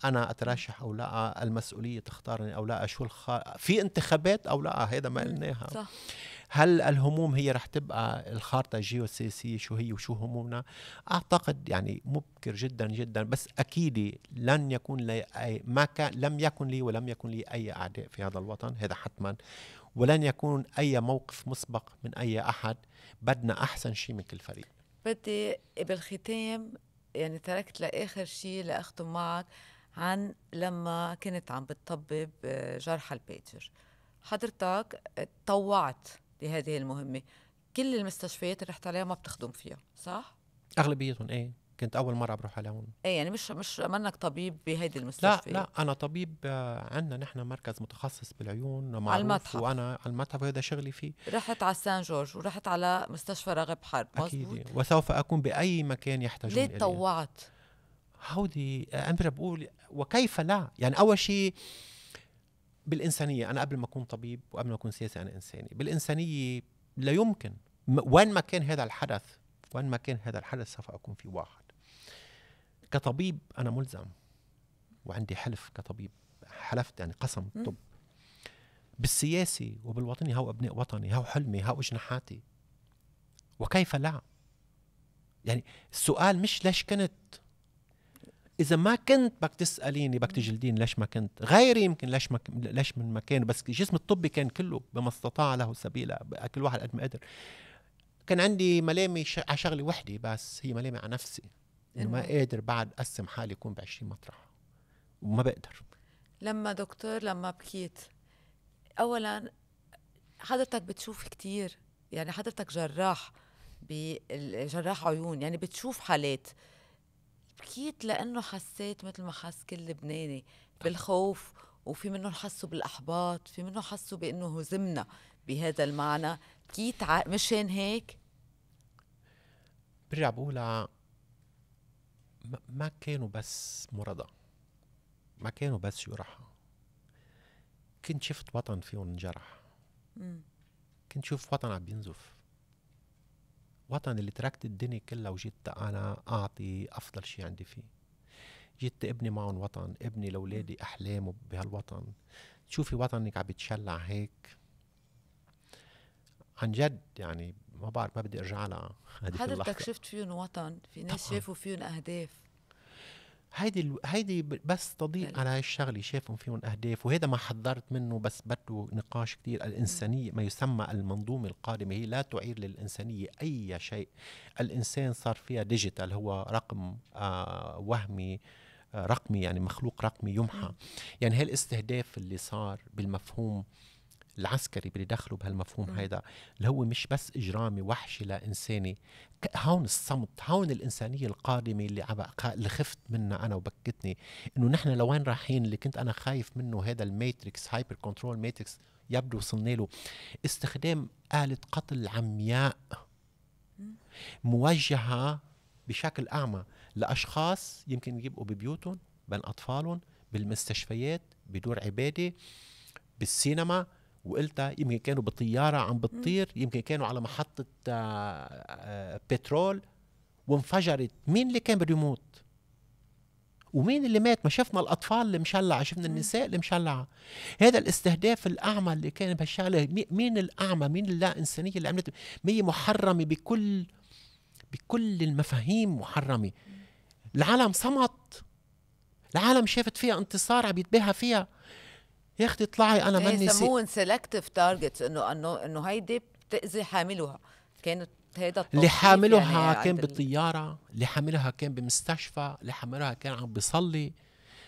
انا اترشح او لا المسؤوليه تختارني او لا شو الخ... في انتخابات او لا هذا ما قلناها صح هل الهموم هي رح تبقى الخارطة الجيوسياسية شو هي وشو همومنا أعتقد يعني مبكر جدا جدا بس أكيد لن يكون لي أي ما كان لم يكن لي ولم يكن لي أي أعداء في هذا الوطن هذا حتما ولن يكون أي موقف مسبق من أي أحد بدنا أحسن شيء من كل فريق بدي بالختام يعني تركت لآخر شيء لأختم معك عن لما كنت عم بتطبب آه، جرح الباجر حضرتك تطوعت لهذه المهمه كل المستشفيات اللي رحت عليها ما بتخدم فيها صح اغلبيتهم ايه كنت اول مره بروح على هون ايه يعني مش مش منك طبيب بهيدي المستشفى لا لا انا طبيب آه، عندنا نحن مركز متخصص بالعيون معروف على المتحف وانا على المتحف وهذا شغلي فيه رحت على سان جورج ورحت على مستشفى رغب حرب اكيد وسوف اكون باي مكان يحتاجون ليه تطوعت؟ هودي آه، انا بقول وكيف لا يعني اول شيء بالإنسانية أنا قبل ما أكون طبيب وقبل ما أكون سياسي أنا إنساني بالإنسانية لا يمكن وين ما كان هذا الحدث وين ما كان هذا الحدث سوف أكون في واحد كطبيب أنا ملزم وعندي حلف كطبيب حلفت يعني قسم طب بالسياسي وبالوطني هو أبناء وطني هو حلمي هو جناحاتي وكيف لا يعني السؤال مش ليش كنت اذا ما كنت بدك تساليني بدك تجلدين ليش ما كنت غيري يمكن ليش ما ليش من مكان بس الجسم الطبي كان كله بما استطاع له سبيلا كل واحد قد ما قدر كان عندي ملامي على شغله وحده بس هي ملامي على نفسي انه ما قادر بعد اقسم حالي يكون ب 20 مطرح وما بقدر لما دكتور لما بكيت اولا حضرتك بتشوف كتير يعني حضرتك جراح بجراح عيون يعني بتشوف حالات بكيت لانه حسيت مثل ما حس كل لبناني بالخوف وفي منهم حسوا بالاحباط في منهم حسوا بانه هزمنا بهذا المعنى بكيت ع... مشان هيك برجع بقولها ما كانوا بس مرضى ما كانوا بس جرحى كنت شفت وطن فيهم انجرح كنت شوف وطن عم بينزف وطن اللي تركت الدنيا كلها وجيت أنا أعطي أفضل شيء عندي فيه جيت ابني معهم وطن ابني لأولادي أحلامه بهالوطن تشوفي وطنك عم يتشلع هيك عن جد يعني ما بعرف ما بدي ارجع لها هذيك حضرتك شفت فيهم وطن في ناس طبعاً. شافوا فيهم اهداف هيدي ال... هيدي بس تضيق على هالشغله شافهم فيهم اهداف وهذا ما حذرت منه بس بده نقاش كثير الانسانيه ما يسمى المنظومه القادمه هي لا تعير للانسانيه اي شيء الانسان صار فيها ديجيتال هو رقم آه وهمي آه رقمي يعني مخلوق رقمي يمحى يعني هالاستهداف اللي صار بالمفهوم العسكري بده يدخله بهالمفهوم هيدا اللي هو مش بس اجرامي وحشي لانساني هون الصمت هون الانسانيه القادمه اللي اللي خفت منها انا وبكتني انه نحن لوين رايحين اللي كنت انا خايف منه هذا الماتريكس هايبر كنترول ماتريكس يبدو وصلنا له استخدام آلة قتل عمياء موجهة بشكل أعمى لأشخاص يمكن يبقوا ببيوتهم بين أطفالهم بالمستشفيات بدور عبادة بالسينما وقلتها يمكن كانوا بالطياره عم بتطير يمكن كانوا على محطه آه، آه، بترول وانفجرت مين اللي كان بده يموت ومين اللي مات ما شفنا الاطفال المشلعه شفنا النساء المشلعه هذا الاستهداف الاعمى اللي كان بهالشغله مين الاعمى مين اللا انسانيه اللي عملت هي محرمه بكل بكل المفاهيم محرمه العالم صمت العالم شافت فيها انتصار عم يتباهى فيها يا اختي اطلعي انا إيه، ماني يسموهم سيلكتيف تارجتس انه انه انه هيدي بتاذي حاملها كانت هيدا اللي حاملها يعني كان بالطياره اللي حاملها كان بمستشفى اللي حاملها كان عم بيصلي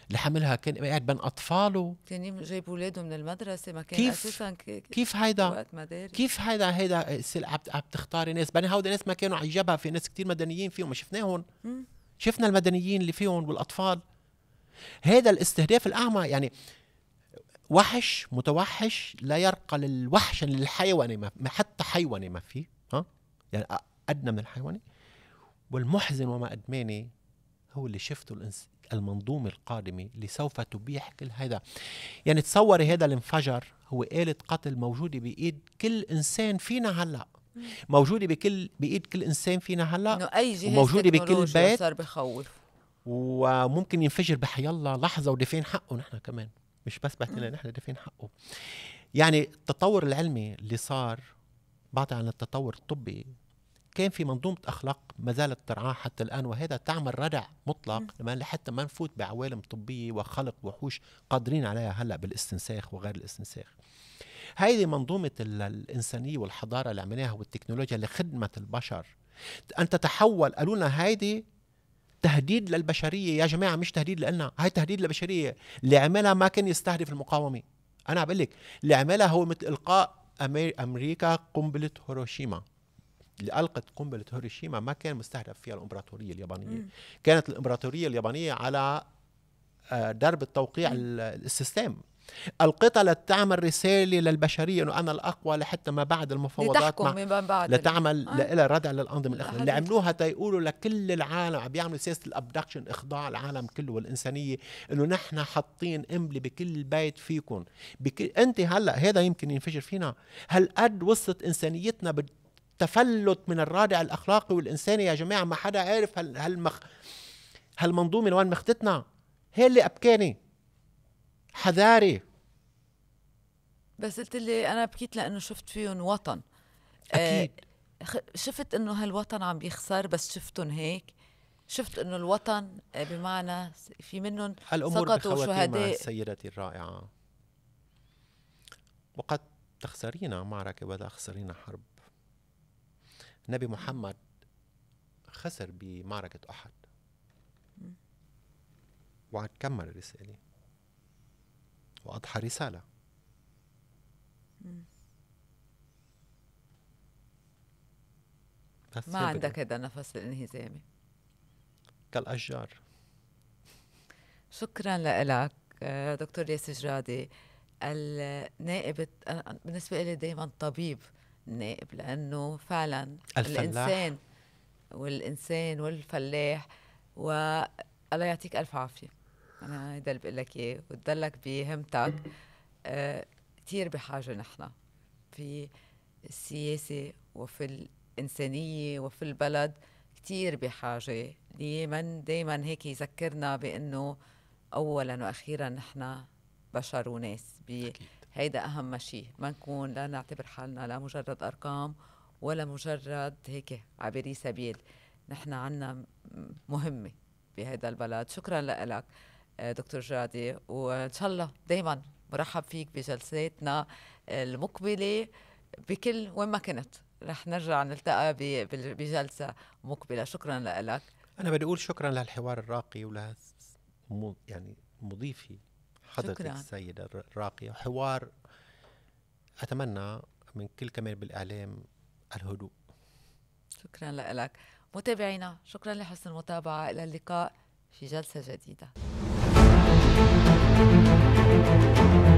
اللي حاملها كان قاعد بين اطفاله كان جايب اولاده من المدرسه ما كان كيف اساسا كيف هيدا كيف هيدا هيدا عم تختاري ناس بني هودي ناس ما كانوا على الجبهه في ناس كثير مدنيين فيهم ما شفناهم شفنا المدنيين اللي فيهم والاطفال هذا الاستهداف الاعمى يعني وحش متوحش لا يرقى للوحش يعني للحيواني ما حتى حيواني ما فيه ها يعني ادنى من الحيواني والمحزن وما ادماني هو اللي شفته الانس المنظومة القادمة اللي سوف تبيح كل هذا يعني تصوري هذا الانفجر هو آلة قتل موجودة بإيد كل إنسان فينا هلأ موجودة بكل بإيد كل إنسان فينا هلأ أي جهاز وموجودة بكل بيت صار بخوف وممكن ينفجر بحي الله لحظة ودفين حقه نحن كمان مش بس بعتنا نحن دافعين حقه يعني التطور العلمي اللي صار بعد عن التطور الطبي كان في منظومة أخلاق ما زالت ترعاه حتى الآن وهذا تعمل ردع مطلق لحتى ما نفوت بعوالم طبية وخلق وحوش قادرين عليها هلأ بالاستنساخ وغير الاستنساخ هذه منظومة الإنسانية والحضارة اللي عملناها والتكنولوجيا لخدمة البشر أن تتحول قالوا لنا هذه تهديد للبشريه يا جماعه مش تهديد لنا هاي تهديد للبشريه اللي عملها ما كان يستهدف المقاومه انا بقول لك اللي عملها هو مثل القاء امريكا قنبله هيروشيما اللي القت قنبله هيروشيما ما كان مستهدف فيها الامبراطوريه اليابانيه م. كانت الامبراطوريه اليابانيه على آه، درب التوقيع السيستم القطع لتعمل رسالة للبشرية أنه أنا الأقوى لحتى ما بعد المفاوضات مع ما بعد لتعمل آه. لها ردع للأنظمة الأخرى اللي عملوها تيقولوا لكل العالم عم بيعملوا سياسة الأبدكشن إخضاع العالم كله والإنسانية أنه نحن حاطين إملي بكل بيت فيكم بكل... أنت هلأ هذا يمكن ينفجر فينا هل قد وصلت إنسانيتنا بالتفلت من الرادع الاخلاقي والانساني يا جماعه ما حدا عارف هل هل مخ هالمنظومه لوين مختتنا هي اللي ابكاني حذاري بس قلت لي انا بكيت لانه شفت فيهم وطن اكيد آه شفت انه هالوطن عم بيخسر بس شفتهم هيك شفت انه الوطن آه، بمعنى في منهم سقطوا شهداء سيدتي الرائعه وقد تخسرين معركه ولا تخسرين حرب النبي محمد خسر بمعركه احد وعاد كمل الرساله وأضحى رسالة بس ما عندك هذا النفس الانهزامي كالأشجار شكرا لك آه، دكتور ياسر جرادي النائب بالنسبة لي دايما طبيب النائب لأنه فعلا الفلاح. الإنسان والإنسان والفلاح والله يعطيك ألف عافية انا هيدا اللي بقول لك اياه وتضلك بهمتك آه كثير بحاجه نحن في السياسه وفي الانسانيه وفي البلد كثير بحاجه لمن دائما هيك يذكرنا بانه اولا واخيرا نحن بشر وناس هيدا اهم شيء ما نكون لا نعتبر حالنا لا مجرد ارقام ولا مجرد هيك عبري سبيل نحن عنا مهمه بهذا البلد شكرا لك آه، دكتور جادي وان شاء الله دائما مرحب فيك بجلساتنا المقبله بكل وين ما كنت رح نرجع نلتقى بجلسه مقبله شكرا لك انا بدي اقول شكرا للحوار الراقي ولها يعني مضيفي حضرتك السيده الراقيه حوار اتمنى من كل كمان بالاعلام الهدوء شكرا لك متابعينا شكرا لحسن المتابعه الى اللقاء في جلسه جديده thank you